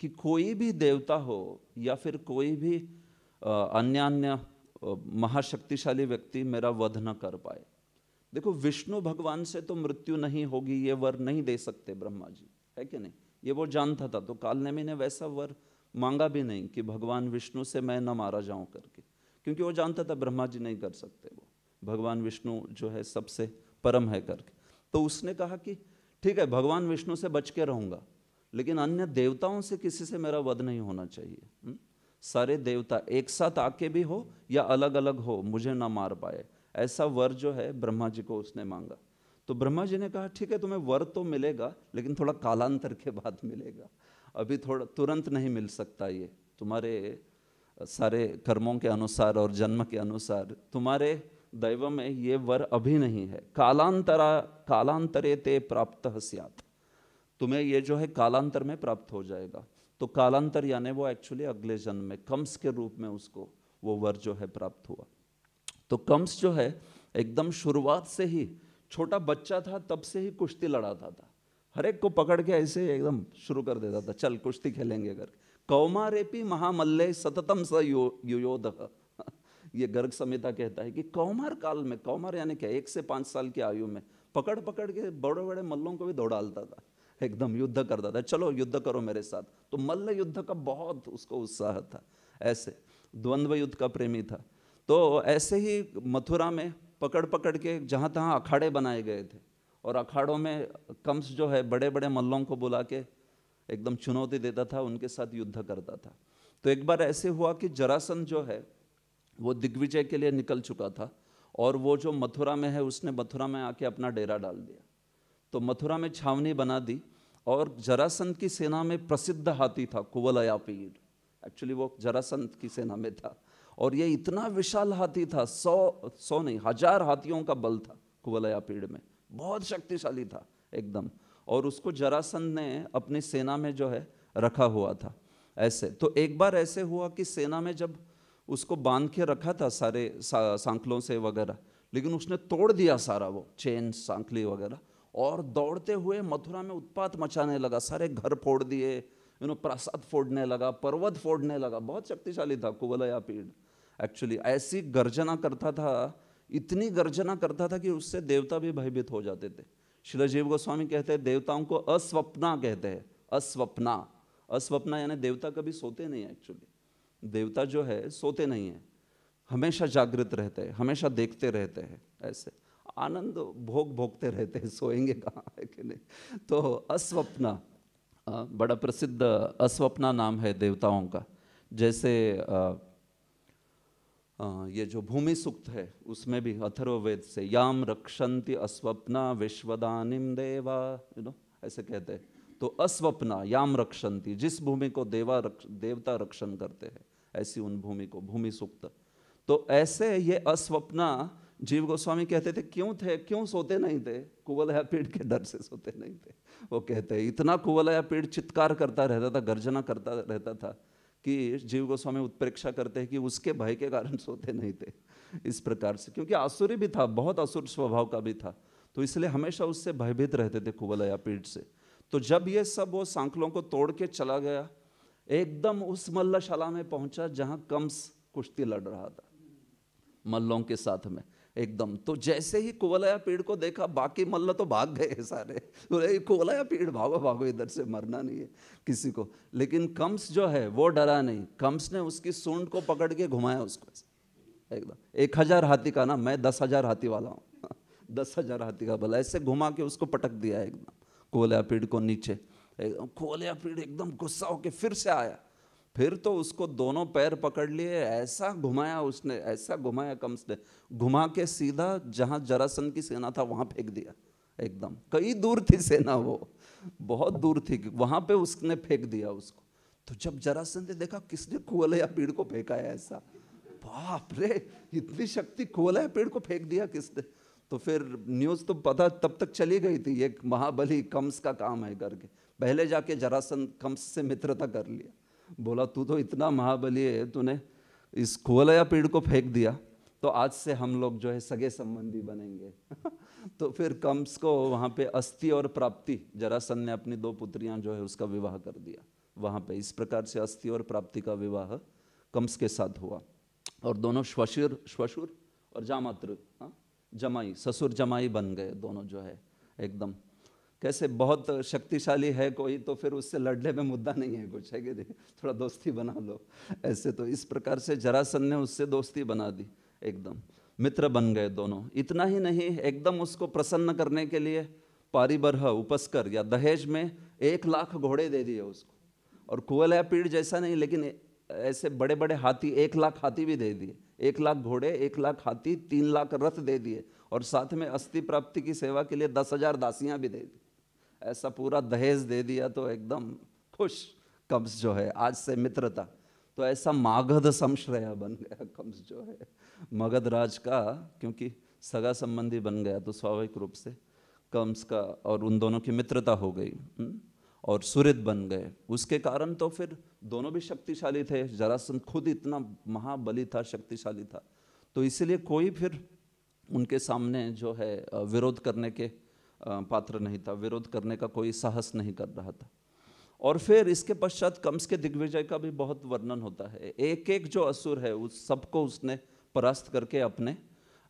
कि कोई भी देवता हो या फिर कोई भी अन्य अन्य महाशक्तिशाली व्यक्ति मेरा वध न कर पाए देखो विष्णु भगवान से तो मृत्यु नहीं होगी ये वर नहीं दे सकते ब्रह्मा जी है कि नहीं ये वो जानता था तो काल नेमी ने वैसा वर मांगा भी नहीं कि भगवान विष्णु से मैं न मारा जाऊं करके क्योंकि वो जानता था ब्रह्मा जी नहीं कर सकते वो भगवान विष्णु जो है सबसे परम है करके तो उसने कहा कि ठीक है भगवान विष्णु से बच के रहूंगा लेकिन अन्य देवताओं से किसी से मेरा वध नहीं होना चाहिए हम्म? सारे देवता एक साथ आके भी हो या अलग अलग हो मुझे ना मार पाए ऐसा वर जो है ब्रह्मा जी को उसने मांगा तो ब्रह्मा जी ने कहा ठीक है तुम्हें वर तो मिलेगा लेकिन थोड़ा कालांतर के बाद मिलेगा अभी थोड़ा तुरंत नहीं मिल सकता ये तुम्हारे सारे कर्मों के अनुसार और जन्म के अनुसार तुम्हारे दैव में ये वर अभी नहीं है कालांतरा कालांतरे ते प्राप्त स्यात तुम्हें ये जो है कालांतर में प्राप्त हो जाएगा तो कालांतर यानी वो एक्चुअली अगले जन्म में कम्स के रूप में उसको वो वर जो है प्राप्त हुआ तो कम्स जो है एकदम शुरुआत से ही छोटा बच्चा था तब से ही कुश्ती लड़ाता था हर एक को पकड़ के ऐसे एकदम शुरू कर देता था चल कुश्ती खेलेंगे अगर कौमारेपी महामल्ले सततम स यो, युयोधः ये गर्ग संहिता कहता है कि कौमार काल में कौमार यानी क्या एक से पाँच साल की आयु में पकड़ पकड़ के बड़े बड़े मल्लों को भी दौड़ालता था एकदम युद्ध करता था चलो युद्ध करो मेरे साथ तो मल्ल युद्ध का बहुत उसको उत्साह था ऐसे द्वंद्व युद्ध का प्रेमी था तो ऐसे ही मथुरा में पकड़ पकड़ के जहाँ तहाँ अखाड़े बनाए गए थे और अखाड़ों में कम्स जो है बड़े बड़े मल्लों को बुला के एकदम चुनौती देता था उनके साथ युद्ध करता था तो एक बार ऐसे हुआ कि जरासन जो है वो दिग्विजय के लिए निकल चुका था और वो जो मथुरा में है उसने मथुरा में आके अपना डेरा डाल दिया तो मथुरा में छावनी बना दी और जरासंध की सेना में प्रसिद्ध हाथी था कुवलयापीर एक्चुअली वो जरासंध की सेना में था और ये इतना विशाल हाथी था सौ सौ नहीं हजार हाथियों का बल था कुवलयापीड़ में बहुत शक्तिशाली था एकदम और उसको जरासंध ने अपनी सेना में जो है रखा हुआ था ऐसे तो एक बार ऐसे हुआ कि सेना में जब उसको बांध के रखा था सारे सा, सांखलों से वगैरह लेकिन उसने तोड़ दिया सारा वो चेन सांखली वगैरह और दौड़ते हुए मथुरा में उत्पात मचाने लगा सारे घर फोड़ दिए यू नो प्रसाद फोड़ने लगा पर्वत फोड़ने लगा बहुत शक्तिशाली था कुवलया पीढ़ एक्चुअली ऐसी गर्जना करता था इतनी गर्जना करता था कि उससे देवता भी भयभीत हो जाते थे शिलाजीव गोस्वामी कहते हैं देवताओं को अस्वप्ना कहते हैं अस्वप्ना अस्वप्ना यानी देवता कभी सोते नहीं एक्चुअली देवता जो है सोते नहीं हैं हमेशा जागृत रहते हैं हमेशा देखते रहते हैं ऐसे आनंद भोग भोगते रहते हैं सोएंगे कहाँ है कि नहीं तो अस्वप्ना बड़ा प्रसिद्ध अस्वप्ना नाम है देवताओं का जैसे ये जो भूमि सूक्त है उसमें भी अथर्ववेद से याम रक्षंति अस्वप्ना विश्वदानिम देवा यू नो ऐसे कहते हैं तो अस्वप्ना याम रक्षंती जिस भूमि को देवा रक्ष, देवता रक्षण करते हैं ऐसी उन भूमि को भूमि सुक्त तो ऐसे ये अस्वप्ना जीव गोस्वामी कहते थे क्यों थे क्यों सोते नहीं थे कुवलया पीड़ के डर से सोते नहीं थे वो कहते इतना कुवल या पीड़ चित्कार करता रहता था गर्जना करता रहता था कि जीव गोस्वामी उत्प्रेक्षा करते हैं कि उसके भय के कारण सोते नहीं थे इस प्रकार से क्योंकि आसुरी भी था बहुत असुर स्वभाव का भी था तो इसलिए हमेशा उससे भयभीत रहते थे कुवल या पीठ से तो जब ये सब वो सांकलों को तोड़ के चला गया एकदम उस मल्लशाला में पहुंचा जहां कम्स कुश्ती लड़ रहा था मल्लों के साथ में एकदम तो जैसे ही कुवलया पेड़ को देखा बाकी मल्ल तो भाग गए सारे बोले कुवलया पेड़ भागो भागो इधर से मरना नहीं है किसी को लेकिन कम्स जो है वो डरा नहीं कम्स ने उसकी सूंड को पकड़ के घुमाया उसको एकदम एक हज़ार हाथी का ना मैं दस हज़ार हाथी वाला हूँ दस हज़ार हाथी का भला ऐसे घुमा के उसको पटक दिया एकदम कोला पीड़ को नीचे एकदम खोलिया फिर एकदम गुस्सा होके फिर से आया फिर तो उसको दोनों पैर पकड़ लिए ऐसा घुमाया उसने ऐसा घुमाया कम से घुमा के सीधा जहाँ जरासन की सेना था वहाँ फेंक दिया एकदम कई दूर थी सेना वो बहुत दूर थी वहाँ पे उसने फेंक दिया उसको तो जब जरासन ने देखा किसने कुल या पेड़ को फेंका है ऐसा बाप रे इतनी शक्ति कुल कुवलया पेड़ को फेंक दिया किसने तो फिर न्यूज़ तो पता तब तक चली गई थी एक महाबली कम्स का काम है करके पहले जाके जरासंध कंस से मित्रता कर लिया बोला तू तो इतना महाबली है तूने इस खोलया पेड़ को फेंक दिया तो आज से हम लोग जो है सगे संबंधी बनेंगे तो फिर कंस को वहाँ पे अस्थि और प्राप्ति जरासंध ने अपनी दो पुत्रियाँ जो है उसका विवाह कर दिया वहाँ पे इस प्रकार से अस्थि और प्राप्ति का विवाह कंस के साथ हुआ और दोनों श्वशुर श्वशुर और जामात्र हाँ, जमाई ससुर जमाई बन गए दोनों जो है एकदम कैसे बहुत शक्तिशाली है कोई तो फिर उससे लड़ने में मुद्दा नहीं है कुछ है कि देखिए थोड़ा दोस्ती बना लो ऐसे तो इस प्रकार से जरासन ने उससे दोस्ती बना दी एकदम मित्र बन गए दोनों इतना ही नहीं एकदम उसको प्रसन्न करने के लिए पारिबरह उपस्कर या दहेज में एक लाख घोड़े दे दिए उसको और कुवल या पीड़ जैसा नहीं लेकिन ऐसे बड़े बड़े हाथी एक लाख हाथी भी दे दिए एक लाख घोड़े एक लाख हाथी तीन लाख रथ दे दिए और साथ में अस्थि प्राप्ति की सेवा के लिए दस हजार दासियाँ भी दे दी ऐसा पूरा दहेज दे दिया तो एकदम खुश कम्स जो है आज से मित्रता तो ऐसा मागध समश्रय बन गया कम्स जो है मगध राज का क्योंकि सगा संबंधी बन गया तो स्वाभाविक रूप से कम्स का और उन दोनों की मित्रता हो गई हम्म, और सुरित बन गए उसके कारण तो फिर दोनों भी शक्तिशाली थे जरासंध खुद इतना महाबली था शक्तिशाली था तो इसलिए कोई फिर उनके सामने जो है विरोध करने के पात्र नहीं था विरोध करने का कोई साहस नहीं कर रहा था और फिर इसके पश्चात कम्स के दिग्विजय का भी बहुत वर्णन होता है एक एक जो असुर है उस सबको उसने परास्त करके अपने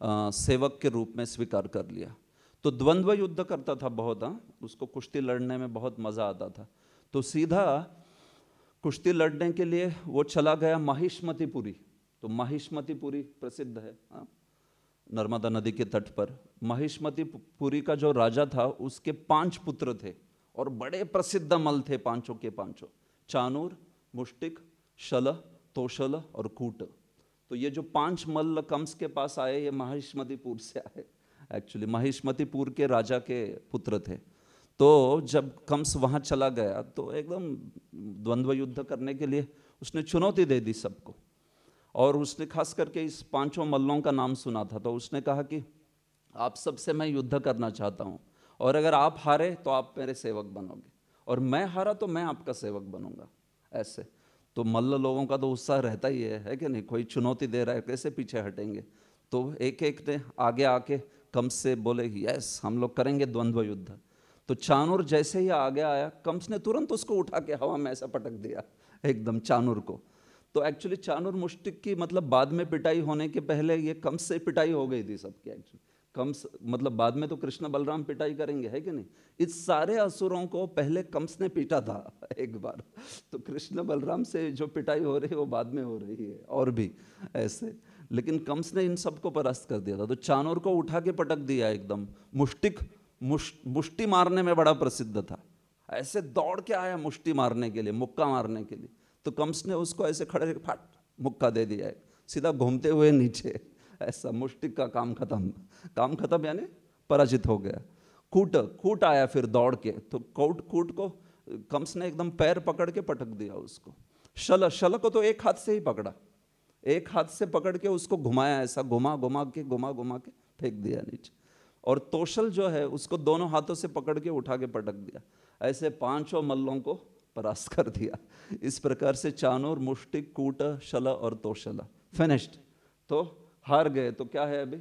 आ, सेवक के रूप में स्वीकार कर लिया तो द्वंद्व युद्ध करता था बहुत हाँ उसको कुश्ती लड़ने में बहुत मज़ा आता था तो सीधा कुश्ती लड़ने के लिए वो चला गया माहिष्मतीपुरी तो माहिष्मतीपुरी प्रसिद्ध है हाँ नर्मदा नदी के तट पर महिष्मतिपुरी का जो राजा था उसके पांच पुत्र थे और बड़े प्रसिद्ध मल थे पांचों के पांचों चानूर मुष्टिक शल तोशल और कूट तो ये जो पांच मल्ल कंस के पास आए ये महिष्मतिपुर से आए एक्चुअली महिष्मतिपुर के राजा के पुत्र थे तो जब कंस वहाँ चला गया तो एकदम द्वंद्व युद्ध करने के लिए उसने चुनौती दे दी सबको और उसने खास करके इस पांचों मल्लों का नाम सुना था तो उसने कहा कि आप सबसे मैं युद्ध करना चाहता हूँ और अगर आप हारे तो आप मेरे सेवक बनोगे और मैं हारा तो मैं आपका सेवक बनूंगा ऐसे तो मल्ल लोगों का तो उत्साह रहता ही है है कि नहीं कोई चुनौती दे रहा है कैसे पीछे हटेंगे तो एक एक ने आगे आके कम्स से बोले यस हम लोग करेंगे द्वंद्व युद्ध तो चानूर जैसे ही आगे आया कम्स ने तुरंत उसको उठा के हवा में ऐसा पटक दिया एकदम चानूर को तो एक्चुअली चानूर मुश्तिक की मतलब बाद में पिटाई होने के पहले ये कम्स से पिटाई हो गई थी सबकी एक्चुअली कम मतलब बाद में तो कृष्ण बलराम पिटाई करेंगे है कि नहीं इस सारे असुरों को पहले कंस ने पीटा था एक बार तो कृष्ण बलराम से जो पिटाई हो रही है वो बाद में हो रही है और भी ऐसे लेकिन कंस ने इन सबको परास्त कर दिया था तो चानोर को उठा के पटक दिया एकदम मुष्टिक मुष्टि मारने में बड़ा प्रसिद्ध था ऐसे दौड़ के आया मुष्टि मारने के लिए मुक्का मारने के लिए तो कंस ने उसको ऐसे खड़े फाट मुक्का दे दिया है सीधा घूमते हुए नीचे ऐसा मुष्टिक का काम खत्म काम खत्म यानी पराजित हो गया कूट कूट आया फिर दौड़ के तो कूट कूट को कंस ने एकदम पैर पकड़ के पटक दिया उसको शल शल को तो एक हाथ से ही पकड़ा एक हाथ से पकड़ के उसको घुमाया ऐसा घुमा घुमा के घुमा घुमा के फेंक दिया नीचे और तोशल जो है उसको दोनों हाथों से पकड़ के उठा के पटक दिया ऐसे पांचों मल्लों को परास्त कर दिया इस प्रकार से चानोर मुष्टिक कूट शल और तोशला फिनिश्ड तो हार गए तो क्या है अभी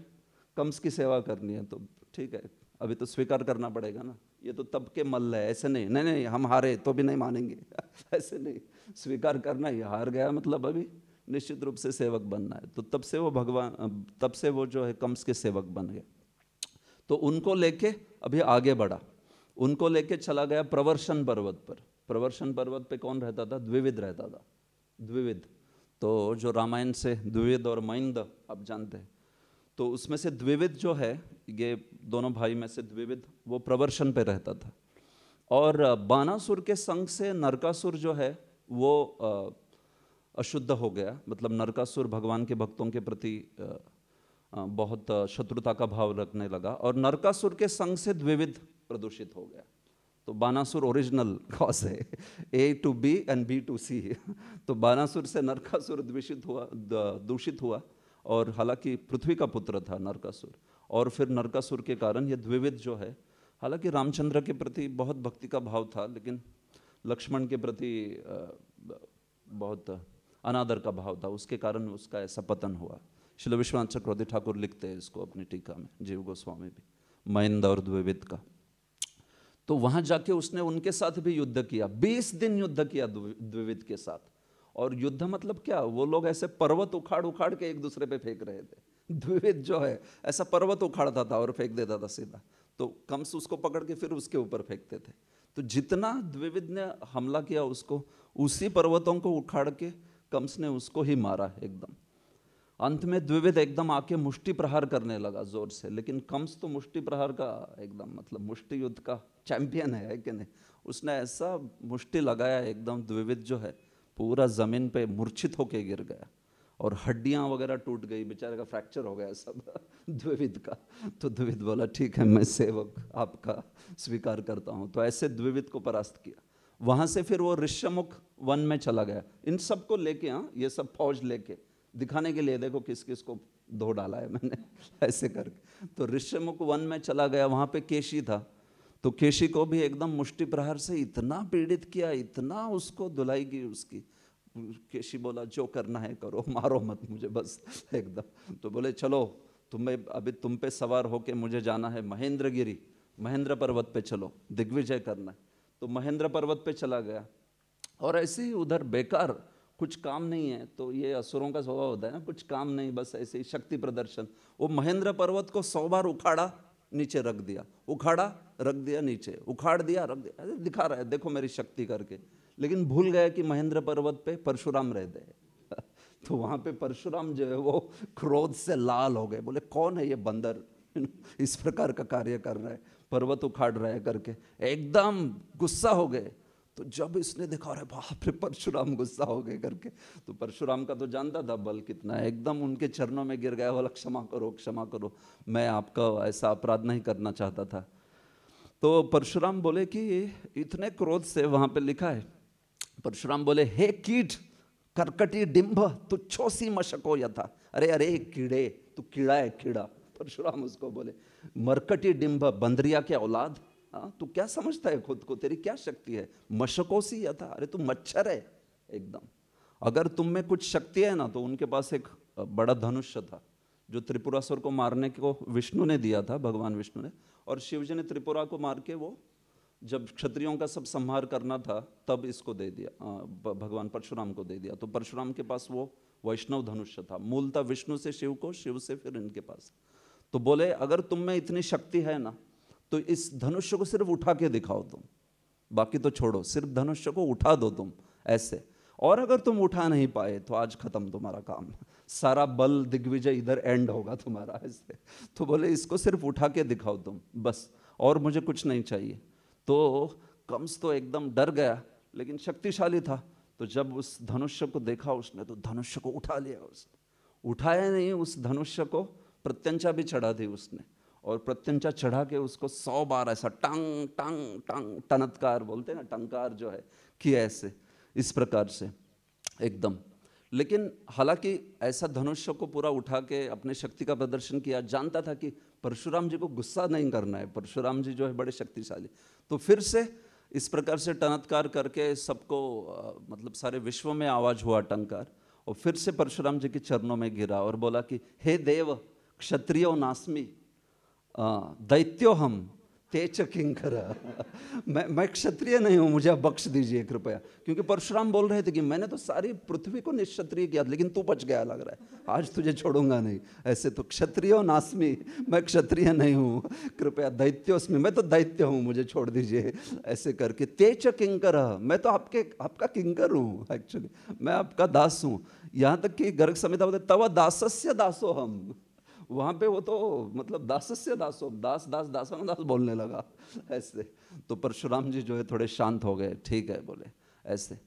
कम्स की सेवा करनी है तो ठीक है अभी तो स्वीकार करना पड़ेगा ना ये तो तब के मल्ल है ऐसे नहीं नहीं नहीं हम हारे तो भी नहीं मानेंगे ऐसे नहीं स्वीकार करना ही हार गया मतलब अभी निश्चित रूप से सेवक बनना है तो तब से वो भगवान तब से वो जो है कम्स के सेवक बन गए तो उनको लेके अभी आगे बढ़ा उनको लेके चला गया प्रवर्शन पर्वत पर प्रवर्शन पर्वत पे कौन रहता था द्विविध रहता था द्विविध तो जो रामायण से द्विविध और महिंद आप जानते हैं तो उसमें से द्विविद जो है ये दोनों भाई में से द्विविद वो प्रवर्शन पे रहता था और बानासुर के संग से नरकासुर जो है वो अशुद्ध हो गया मतलब नरकासुर भगवान के भक्तों के प्रति बहुत शत्रुता का भाव रखने लगा और नरकासुर के संग से द्विविध प्रदूषित हो गया तो बानासुर ओरिजिनल कॉज है A to B and B to C तो बानासुर से नरकासुर दूषित हुआ दूषित हुआ और हालांकि पृथ्वी का पुत्र था नरकासुर और फिर नरकासुर के कारण ये द्विविध जो है हालांकि रामचंद्र के प्रति बहुत भक्ति का भाव था लेकिन लक्ष्मण के प्रति बहुत अनादर का भाव था उसके कारण उसका ऐसा पतन हुआ शिल विश्वनाथ चक्रवर्ती ठाकुर लिखते हैं इसको अपनी टीका में जीव गोस्वामी भी महिंदा और द्विविध का तो वहां जाके उसने उनके साथ भी युद्ध किया बीस दिन युद्ध किया द्विविध के साथ और युद्ध मतलब क्या वो लोग ऐसे पर्वत उखाड़ उखाड़ के एक दूसरे पे फेंक रहे थे द्विविद जो है ऐसा पर्वत उखाड़ता था और फेंक देता था सीधा तो कम्स उसको पकड़ के फिर उसके ऊपर फेंकते थे तो जितना द्विविद ने हमला किया उसको उसी पर्वतों को उखाड़ के कम्स ने उसको ही मारा एकदम अंत में द्विविध एकदम आके मुष्टि प्रहार करने लगा जोर से लेकिन कम्स तो मुष्टि प्रहार का एकदम मतलब मुष्टि युद्ध का चैंपियन है कि नहीं उसने ऐसा मुष्टि लगाया एकदम द्विविध जो है पूरा ज़मीन पे मूर्छित होके गिर गया और हड्डियाँ वगैरह टूट गई बेचारे का फ्रैक्चर हो गया सब द्विविध का तो द्विविध बोला ठीक है मैं सेवक आपका स्वीकार करता हूँ तो ऐसे द्विविध को परास्त किया वहाँ से फिर वो ऋषमुख वन में चला गया इन सबको लेके हाँ ये सब फौज लेके दिखाने के लिए देखो किस किस को धो डाला है मैंने ऐसे करके तो ऋषिमुख वन में चला गया वहाँ पे केशी था तो केशी को भी एकदम मुष्टि प्रहार से इतना पीड़ित किया इतना उसको धुलाई की उसकी केशी बोला जो करना है करो मारो मत मुझे बस एकदम तो बोले चलो तुम्हें अभी तुम पे सवार होके मुझे जाना है महेंद्रगिरी महेंद्र पर्वत पे चलो दिग्विजय करना है तो महेंद्र पर्वत पे चला गया और ऐसे ही उधर बेकार कुछ काम नहीं है तो ये असुरों का स्वभाव होता है ना कुछ काम नहीं बस ऐसे ही शक्ति प्रदर्शन वो महेंद्र पर्वत को सौ बार उखाड़ा नीचे रख दिया उखाड़ा रख दिया नीचे उखाड़ दिया रख दिया अरे दिखा रहा है देखो मेरी शक्ति करके लेकिन भूल गया कि महेंद्र पर्वत पे परशुराम रहते हैं तो वहाँ पे परशुराम जो है वो क्रोध से लाल हो गए बोले कौन है ये बंदर इस प्रकार का कार्य कर रहा है पर्वत उखाड़ रहा है करके एकदम गुस्सा हो गए तो जब इसने देखा अरे बाप रे परशुराम गुस्सा हो गए करके तो परशुराम का तो जानता था बल कितना है एकदम उनके चरणों में गिर गया बोला क्षमा करो क्षमा करो मैं आपका ऐसा अपराध नहीं करना चाहता था तो परशुराम बोले कि इतने क्रोध से वहां पे लिखा है परशुराम बोले हे कीट करकटी डिम्ब तुच्छो सी मशको यथा अरे अरे कीड़े तू कीड़ा है कीड़ा परशुराम उसको बोले मरकटी डिम्ब बंदरिया के औलाद हाँ तू क्या समझता है खुद को तेरी क्या शक्ति है मशकोसी या था अरे तू मच्छर है एकदम अगर तुम में कुछ शक्ति है ना तो उनके पास एक बड़ा धनुष था जो त्रिपुरासुर को मारने को विष्णु ने दिया था भगवान विष्णु ने और शिवजी ने त्रिपुरा को मार के वो जब क्षत्रियों का सब संहार करना था तब इसको दे दिया भगवान परशुराम को दे दिया तो परशुराम के पास वो वैष्णव धनुष था मूल था विष्णु से शिव को शिव से फिर इनके पास तो बोले अगर तुम में इतनी शक्ति है ना तो इस धनुष्य को सिर्फ उठा के दिखाओ तुम बाकी तो छोड़ो सिर्फ धनुष्य को उठा दो तुम ऐसे और अगर तुम उठा नहीं पाए तो आज खत्म तुम्हारा काम सारा बल दिग्विजय इधर एंड होगा तुम्हारा ऐसे तो बोले इसको सिर्फ उठा के दिखाओ तुम बस और मुझे कुछ नहीं चाहिए तो कम्स तो एकदम डर गया लेकिन शक्तिशाली था तो जब उस धनुष्य को देखा उसने तो धनुष्य को उठा लिया उसने उठाया नहीं उस धनुष्य को प्रत्यंचा भी चढ़ा दी उसने और प्रत्यंचा चढ़ा के उसको सौ बार ऐसा टंग टंग टंग टनत्कार बोलते हैं ना टंकार जो है कि ऐसे इस प्रकार से एकदम लेकिन हालांकि ऐसा धनुष को पूरा उठा के अपने शक्ति का प्रदर्शन किया जानता था कि परशुराम जी को गुस्सा नहीं करना है परशुराम जी जो है बड़े शक्तिशाली तो फिर से इस प्रकार से टनत्कार करके सबको मतलब सारे विश्व में आवाज़ हुआ टंकार और फिर से परशुराम जी के चरणों में गिरा और बोला कि हे देव क्षत्रियो नास्मी दैत्यो हम तेच किंकर मैं मैं क्षत्रिय नहीं हूँ मुझे बख्श दीजिए कृपया क्योंकि परशुराम बोल रहे थे कि मैंने तो सारी पृथ्वी को निक्षत्रिय किया लेकिन तू बच गया लग रहा है आज तुझे छोड़ूंगा नहीं ऐसे तो क्षत्रियो नास्मी मैं क्षत्रिय नहीं हूँ कृपया दैत्योस्मी मैं तो दैत्य हूँ मुझे छोड़ दीजिए ऐसे करके तेज किंकर मैं तो आपके आपका किंकर हूँ एक्चुअली मैं आपका दास हूँ यहाँ तक कि गर्ग समिता बोलते तव दासस्य दासो हम वहाँ पे वो तो मतलब दासस्य दासो दास दास दासान दास बोलने लगा ऐसे तो परशुराम जी जो है थोड़े शांत हो गए ठीक है बोले ऐसे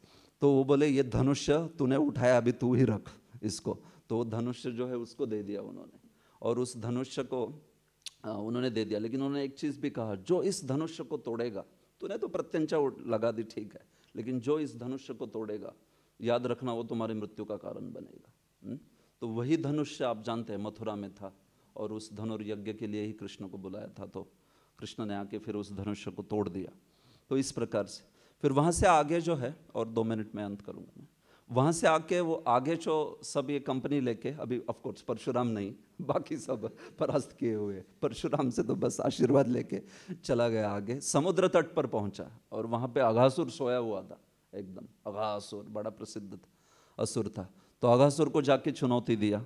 तो वो बोले ये धनुष्य तूने उठाया अभी तू ही रख इसको तो वो धनुष जो है उसको दे दिया उन्होंने और उस धनुष्य को उन्होंने दे दिया लेकिन उन्होंने एक चीज़ भी कहा जो इस धनुष्य को तोड़ेगा तूने तो प्रत्यंचा लगा दी ठीक है लेकिन जो इस धनुष्य को तोड़ेगा याद रखना वो तुम्हारी मृत्यु का कारण बनेगा हुँ? हम्म? तो वही धनुष आप जानते हैं मथुरा में था और उस धनुर्यज्ञ के लिए ही कृष्ण को बुलाया था तो कृष्ण ने आके फिर उस धनुष को तोड़ दिया तो इस प्रकार से फिर वहाँ से आगे जो है और दो मिनट में अंत करूँगा मैं वहाँ से आके वो आगे जो सब ये कंपनी लेके अभी ऑफकोर्स परशुराम नहीं बाकी सब परास्त किए हुए परशुराम से तो बस आशीर्वाद लेके चला गया आगे समुद्र तट पर पहुँचा और वहाँ पे अघासुर सोया हुआ था एकदम अघासुर बड़ा प्रसिद्ध था असुर था तो अगासुर को जाके चुनौती दिया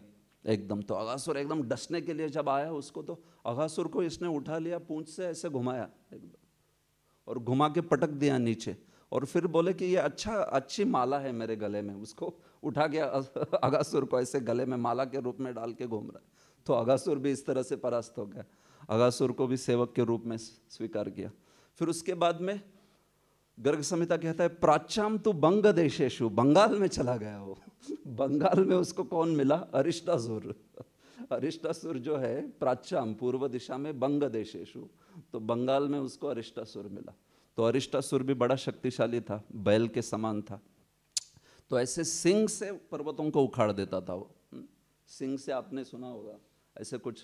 एकदम तो अगासुर एकदम डसने के लिए जब आया उसको तो अगासुर को इसने उठा लिया पूंछ से ऐसे घुमाया एकदम और घुमा के पटक दिया नीचे और फिर बोले कि ये अच्छा अच्छी माला है मेरे गले में उसको उठा के अगासुर को ऐसे गले में माला के रूप में डाल के घूम रहा है तो अगासुर भी इस तरह से परास्त हो गया अगासुर को भी सेवक के रूप में स्वीकार किया फिर उसके बाद में गर्ग संहिता कहता है प्राचाम तो बंग देशेशु बंगाल में चला गया वो बंगाल में उसको कौन मिला अरिष्टासुर अरिष्टासुर जो है प्राचाम पूर्व दिशा में बंग देशेशु तो बंगाल में उसको अरिष्टासुर मिला तो अरिष्टासुर भी बड़ा शक्तिशाली था बैल के समान था तो ऐसे सिंह से पर्वतों को उखाड़ देता था वो हम्म? सिंह से आपने सुना होगा ऐसे कुछ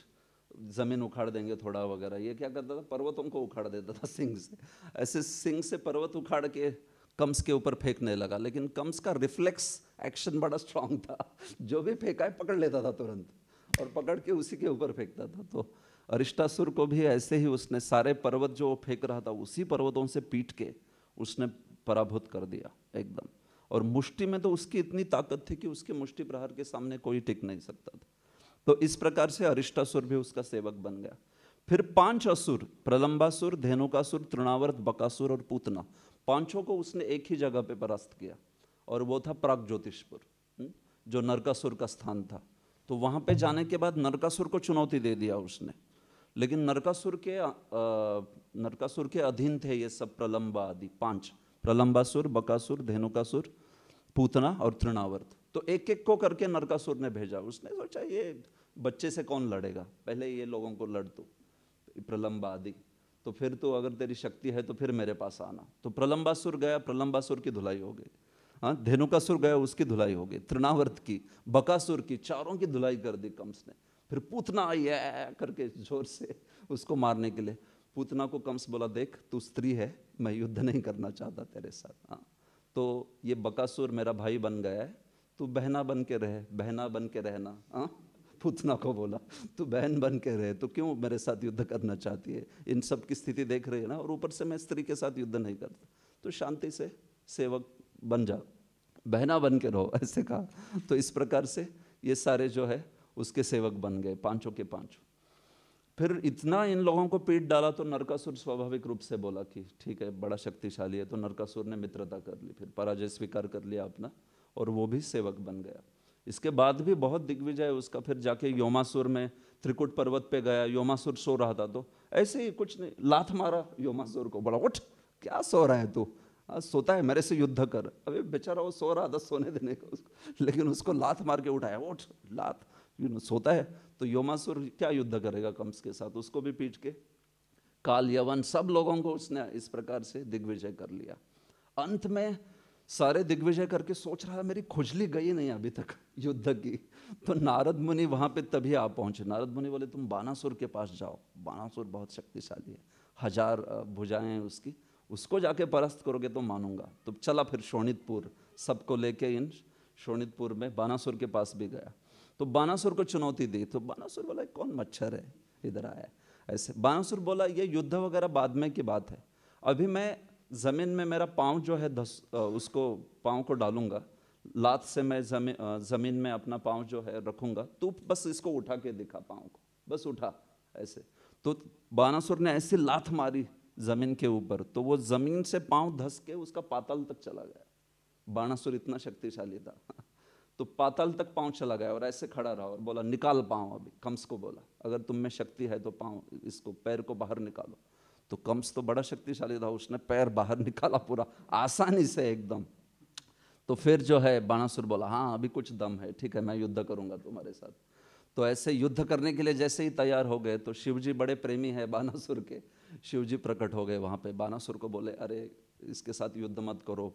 ज़मीन उखाड़ देंगे थोड़ा वगैरह ये क्या करता था पर्वतों को उखाड़ देता था सिंह से ऐसे सिंह से पर्वत उखाड़ के कम्स के ऊपर फेंकने लगा लेकिन कम्स का रिफ्लेक्स एक्शन बड़ा स्ट्रांग था जो भी फेंका है पकड़ लेता था तुरंत और पकड़ के उसी के ऊपर फेंकता था तो अरिष्टासुर को भी ऐसे ही उसने सारे पर्वत जो फेंक रहा था उसी पर्वतों से पीट के उसने पराभूत कर दिया एकदम और मुष्टि में तो उसकी इतनी ताकत थी कि उसके मुष्टि प्रहार के सामने कोई टिक नहीं सकता था तो इस प्रकार से अरिष्टासुर भी उसका सेवक बन गया फिर पांच असुर प्रलंबासुर धेनुकासुर तृणावर्त बकासुर और पूतना पांचों को उसने एक ही जगह पे परास्त किया और वो था प्राग ज्योतिषपुर हम्म, जो नरकासुर का स्थान था तो वहां पे जाने के बाद नरकासुर को चुनौती दे दिया उसने लेकिन नरकासुर के आ, नरकासुर के अधीन थे ये सब प्रलंबा आदि पांच प्रलंबासुर बकासुर धेनुकासुर पूतना और तृणावर्त तो एक एक को करके नरकासुर ने भेजा उसने सोचा ये बच्चे से कौन लड़ेगा पहले ये लोगों को लड़ तू प्रलंबा आदि तो फिर तो अगर तेरी शक्ति है तो फिर मेरे पास आना तो प्रलंबासुर गया प्रलंबासुर की धुलाई हो गई हाँ धेनुकासुर गया उसकी धुलाई हो गई तृणावर्त की बकासुर की चारों की धुलाई कर दी कंस ने फिर पूतना आई है करके जोर से उसको मारने के लिए पूतना को कंस बोला देख तू स्त्री है मैं युद्ध नहीं करना चाहता तेरे साथ हाँ तो ये बकासुर मेरा भाई बन गया है तू बहना बन के रहे बहना बन के रहना हाँ पूतना को बोला तू बहन बन के रहे तो क्यों मेरे साथ युद्ध करना चाहती है इन सब की स्थिति देख रही है ना और ऊपर से मैं स्त्री के साथ युद्ध नहीं करता तो शांति से सेवक बन जा बहना बन के रहो ऐसे कहा तो इस प्रकार से ये सारे जो है उसके सेवक बन गए पांचों के पांचों फिर इतना इन लोगों को पीट डाला तो नरकासुर स्वाभाविक रूप से बोला कि ठीक है बड़ा शक्तिशाली है तो नरकासुर ने मित्रता कर ली फिर पराजय स्वीकार कर लिया अपना और वो भी सेवक बन गया इसके बाद भी बहुत दिग्विजय उसका फिर जाके योमासुर में त्रिकुट पर्वत पे गया योमासुर सो रहा था तो ऐसे ही कुछ नहीं लाथ मारा योमासुर को बड़ा उठ क्या सो रहा है तू आज सोता है मेरे से युद्ध कर अबे बेचारा वो सो रहा था सोने देने का उसको लेकिन उसको लात मार के उठाया उठ लात यू नो सोता है तो योमासुर क्या युद्ध करेगा कंस के साथ उसको भी पीट के काल यवन सब लोगों को उसने इस प्रकार से दिग्विजय कर लिया अंत में सारे दिग्विजय करके सोच रहा है मेरी खुजली गई नहीं अभी तक युद्ध की तो नारद मुनि वहाँ पे तभी आप पहुँचे नारद मुनि बोले तुम बानासुर के पास जाओ बानासुर बहुत शक्तिशाली है हजार भुजाएं हैं उसकी उसको जाके परस्त करोगे तो मानूंगा तो चला फिर शोणितपुर सबको लेके इन शोणितपुर में बानासुर के पास भी गया तो बानासुर को चुनौती दी तो बानासुर बोला कौन मच्छर है इधर आया ऐसे बानासुर बोला ये युद्ध वगैरह बाद में की बात है अभी मैं ज़मीन में मेरा पाँव जो है धस उसको पाँव को डालूंगा लात से मैं जमी ज़मीन में अपना पाँव जो है रखूंगा तू बस इसको उठा के दिखा पाँव को बस उठा ऐसे तो बानासुर ने ऐसी लात मारी ज़मीन के ऊपर तो वो ज़मीन से पाँव धस के उसका पाताल तक चला गया बानासुर इतना शक्तिशाली था तो पाताल तक पाँव चला गया और ऐसे खड़ा रहा और बोला निकाल पाँव अभी कम्स को बोला अगर तुम में शक्ति है तो पाँव इसको पैर को बाहर निकालो तो कम्स तो बड़ा शक्तिशाली था उसने पैर बाहर निकाला पूरा आसानी से एकदम तो फिर जो है बाणासुर बोला हाँ अभी कुछ दम है ठीक है मैं युद्ध करूंगा तुम्हारे साथ तो ऐसे युद्ध करने के लिए जैसे ही तैयार हो गए तो शिवजी बड़े प्रेमी है बानासुर के शिवजी प्रकट हो गए वहाँ पे बानासुर को बोले अरे इसके साथ युद्ध मत करो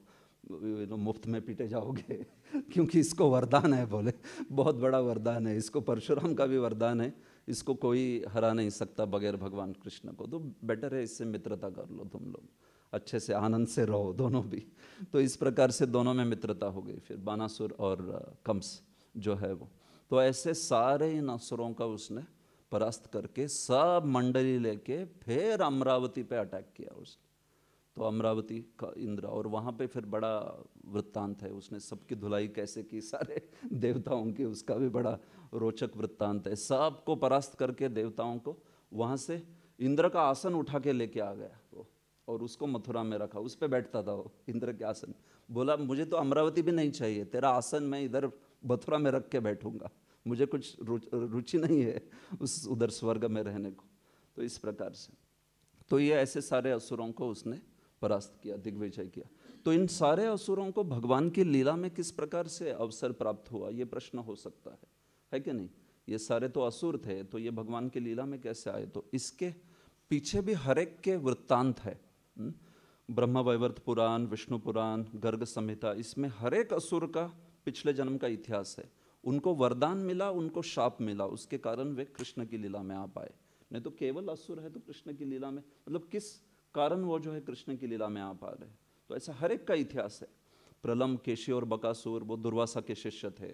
मुफ्त में पीटे जाओगे क्योंकि इसको वरदान है बोले बहुत बड़ा वरदान है इसको परशुराम का भी वरदान है इसको कोई हरा नहीं सकता बगैर भगवान कृष्ण को तो बेटर है इससे मित्रता कर लो तुम लोग अच्छे से आनंद से रहो दोनों भी तो इस प्रकार से दोनों में मित्रता हो गई फिर बानासुर और कम्स जो है वो तो ऐसे सारे इन असुरों का उसने परास्त करके सब मंडली लेके फिर अमरावती पे अटैक किया उसने तो अमरावती का इंद्र और वहाँ पे फिर बड़ा वृत्तांत है उसने सबकी धुलाई कैसे की सारे देवताओं की उसका भी बड़ा रोचक वृत्तांत है सबको परास्त करके देवताओं को वहाँ से इंद्र का आसन उठा के लेके आ गया वो और उसको मथुरा में रखा उस पर बैठता था वो इंद्र के आसन बोला मुझे तो अमरावती भी नहीं चाहिए तेरा आसन मैं इधर मथुरा में रख के बैठूंगा मुझे कुछ रुचि नहीं है उस उधर स्वर्ग में रहने को तो इस प्रकार से तो ये ऐसे सारे असुरों को उसने परास्त किया दिग्विजय किया तो इन सारे असुरों को भगवान की लीला में किस प्रकार से अवसर प्राप्त हुआ ये प्रश्न हो सकता है है कि नहीं ये सारे तो असुर थे तो ये भगवान की लीला में कैसे आए तो इसके पीछे भी हर एक के वृत्तांत है हम्म? ब्रह्म वैवर्त पुराण विष्णु पुराण गर्ग संहिता इसमें हर एक असुर का पिछले जन्म का इतिहास है उनको वरदान मिला उनको शाप मिला उसके कारण वे कृष्ण की लीला में आ पाए नहीं तो केवल असुर है तो कृष्ण की लीला में मतलब किस कारण वो जो है कृष्ण की लीला में आ पा रहे तो ऐसा हर एक का इतिहास है प्रलम केशी और बकासुर वो दुर्वासा के शिष्य थे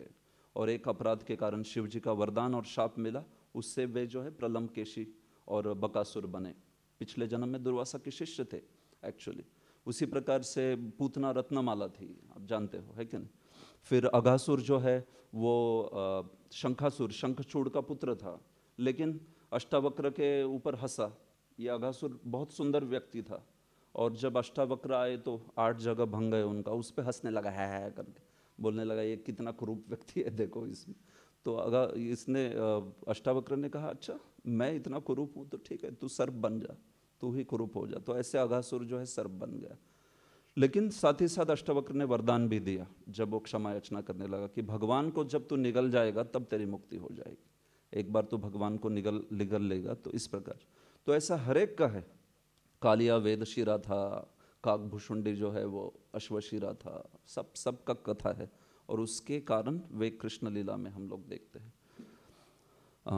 और एक अपराध के कारण शिव जी का वरदान और शाप मिला उससे वे जो है प्रलम केशी और बकासुर बने पिछले जन्म में दुर्वासा के शिष्य थे एक्चुअली उसी प्रकार से पूतना रत्नमाला थी आप जानते हो है कि नहीं फिर अघासुर जो है वो शंखासुर शंखचूड़ का पुत्र था लेकिन अष्टावक्र के ऊपर हंसा ये अघासुर बहुत सुंदर व्यक्ति था और जब अष्टावक्र आए तो आठ जगह भंग गए उनका उस पर हंसने लगा है, है करके बोलने लगा ये कितना क्रूप व्यक्ति है देखो इसमें तो अगर इसने अष्टावक्र ने कहा अच्छा मैं इतना कुरूप हूँ तो ठीक है तू सर्प बन जा तू ही कुरूप हो जा तो ऐसे अघासुर जो है सर्प बन गया लेकिन साथ ही साथ अष्टावक्र ने वरदान भी दिया जब वो क्षमा याचना करने लगा कि भगवान को जब तू निगल जाएगा तब तेरी मुक्ति हो जाएगी एक बार तू भगवान को निगल निगल लेगा तो इस प्रकार तो ऐसा हरेक का है कालिया वेदशिरा था काकभूषुंडी जो है वो अश्वशीरा था सब सब का कथा है और उसके कारण वे कृष्ण लीला में हम लोग देखते हैं आ,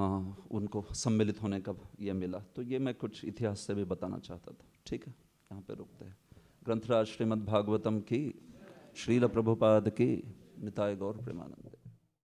उनको सम्मिलित होने का ये मिला तो ये मैं कुछ इतिहास से भी बताना चाहता था ठीक है यहाँ पे रुकते हैं ग्रंथराज भागवतम की श्रील प्रभुपाद की निताय गौर प्रेमानंद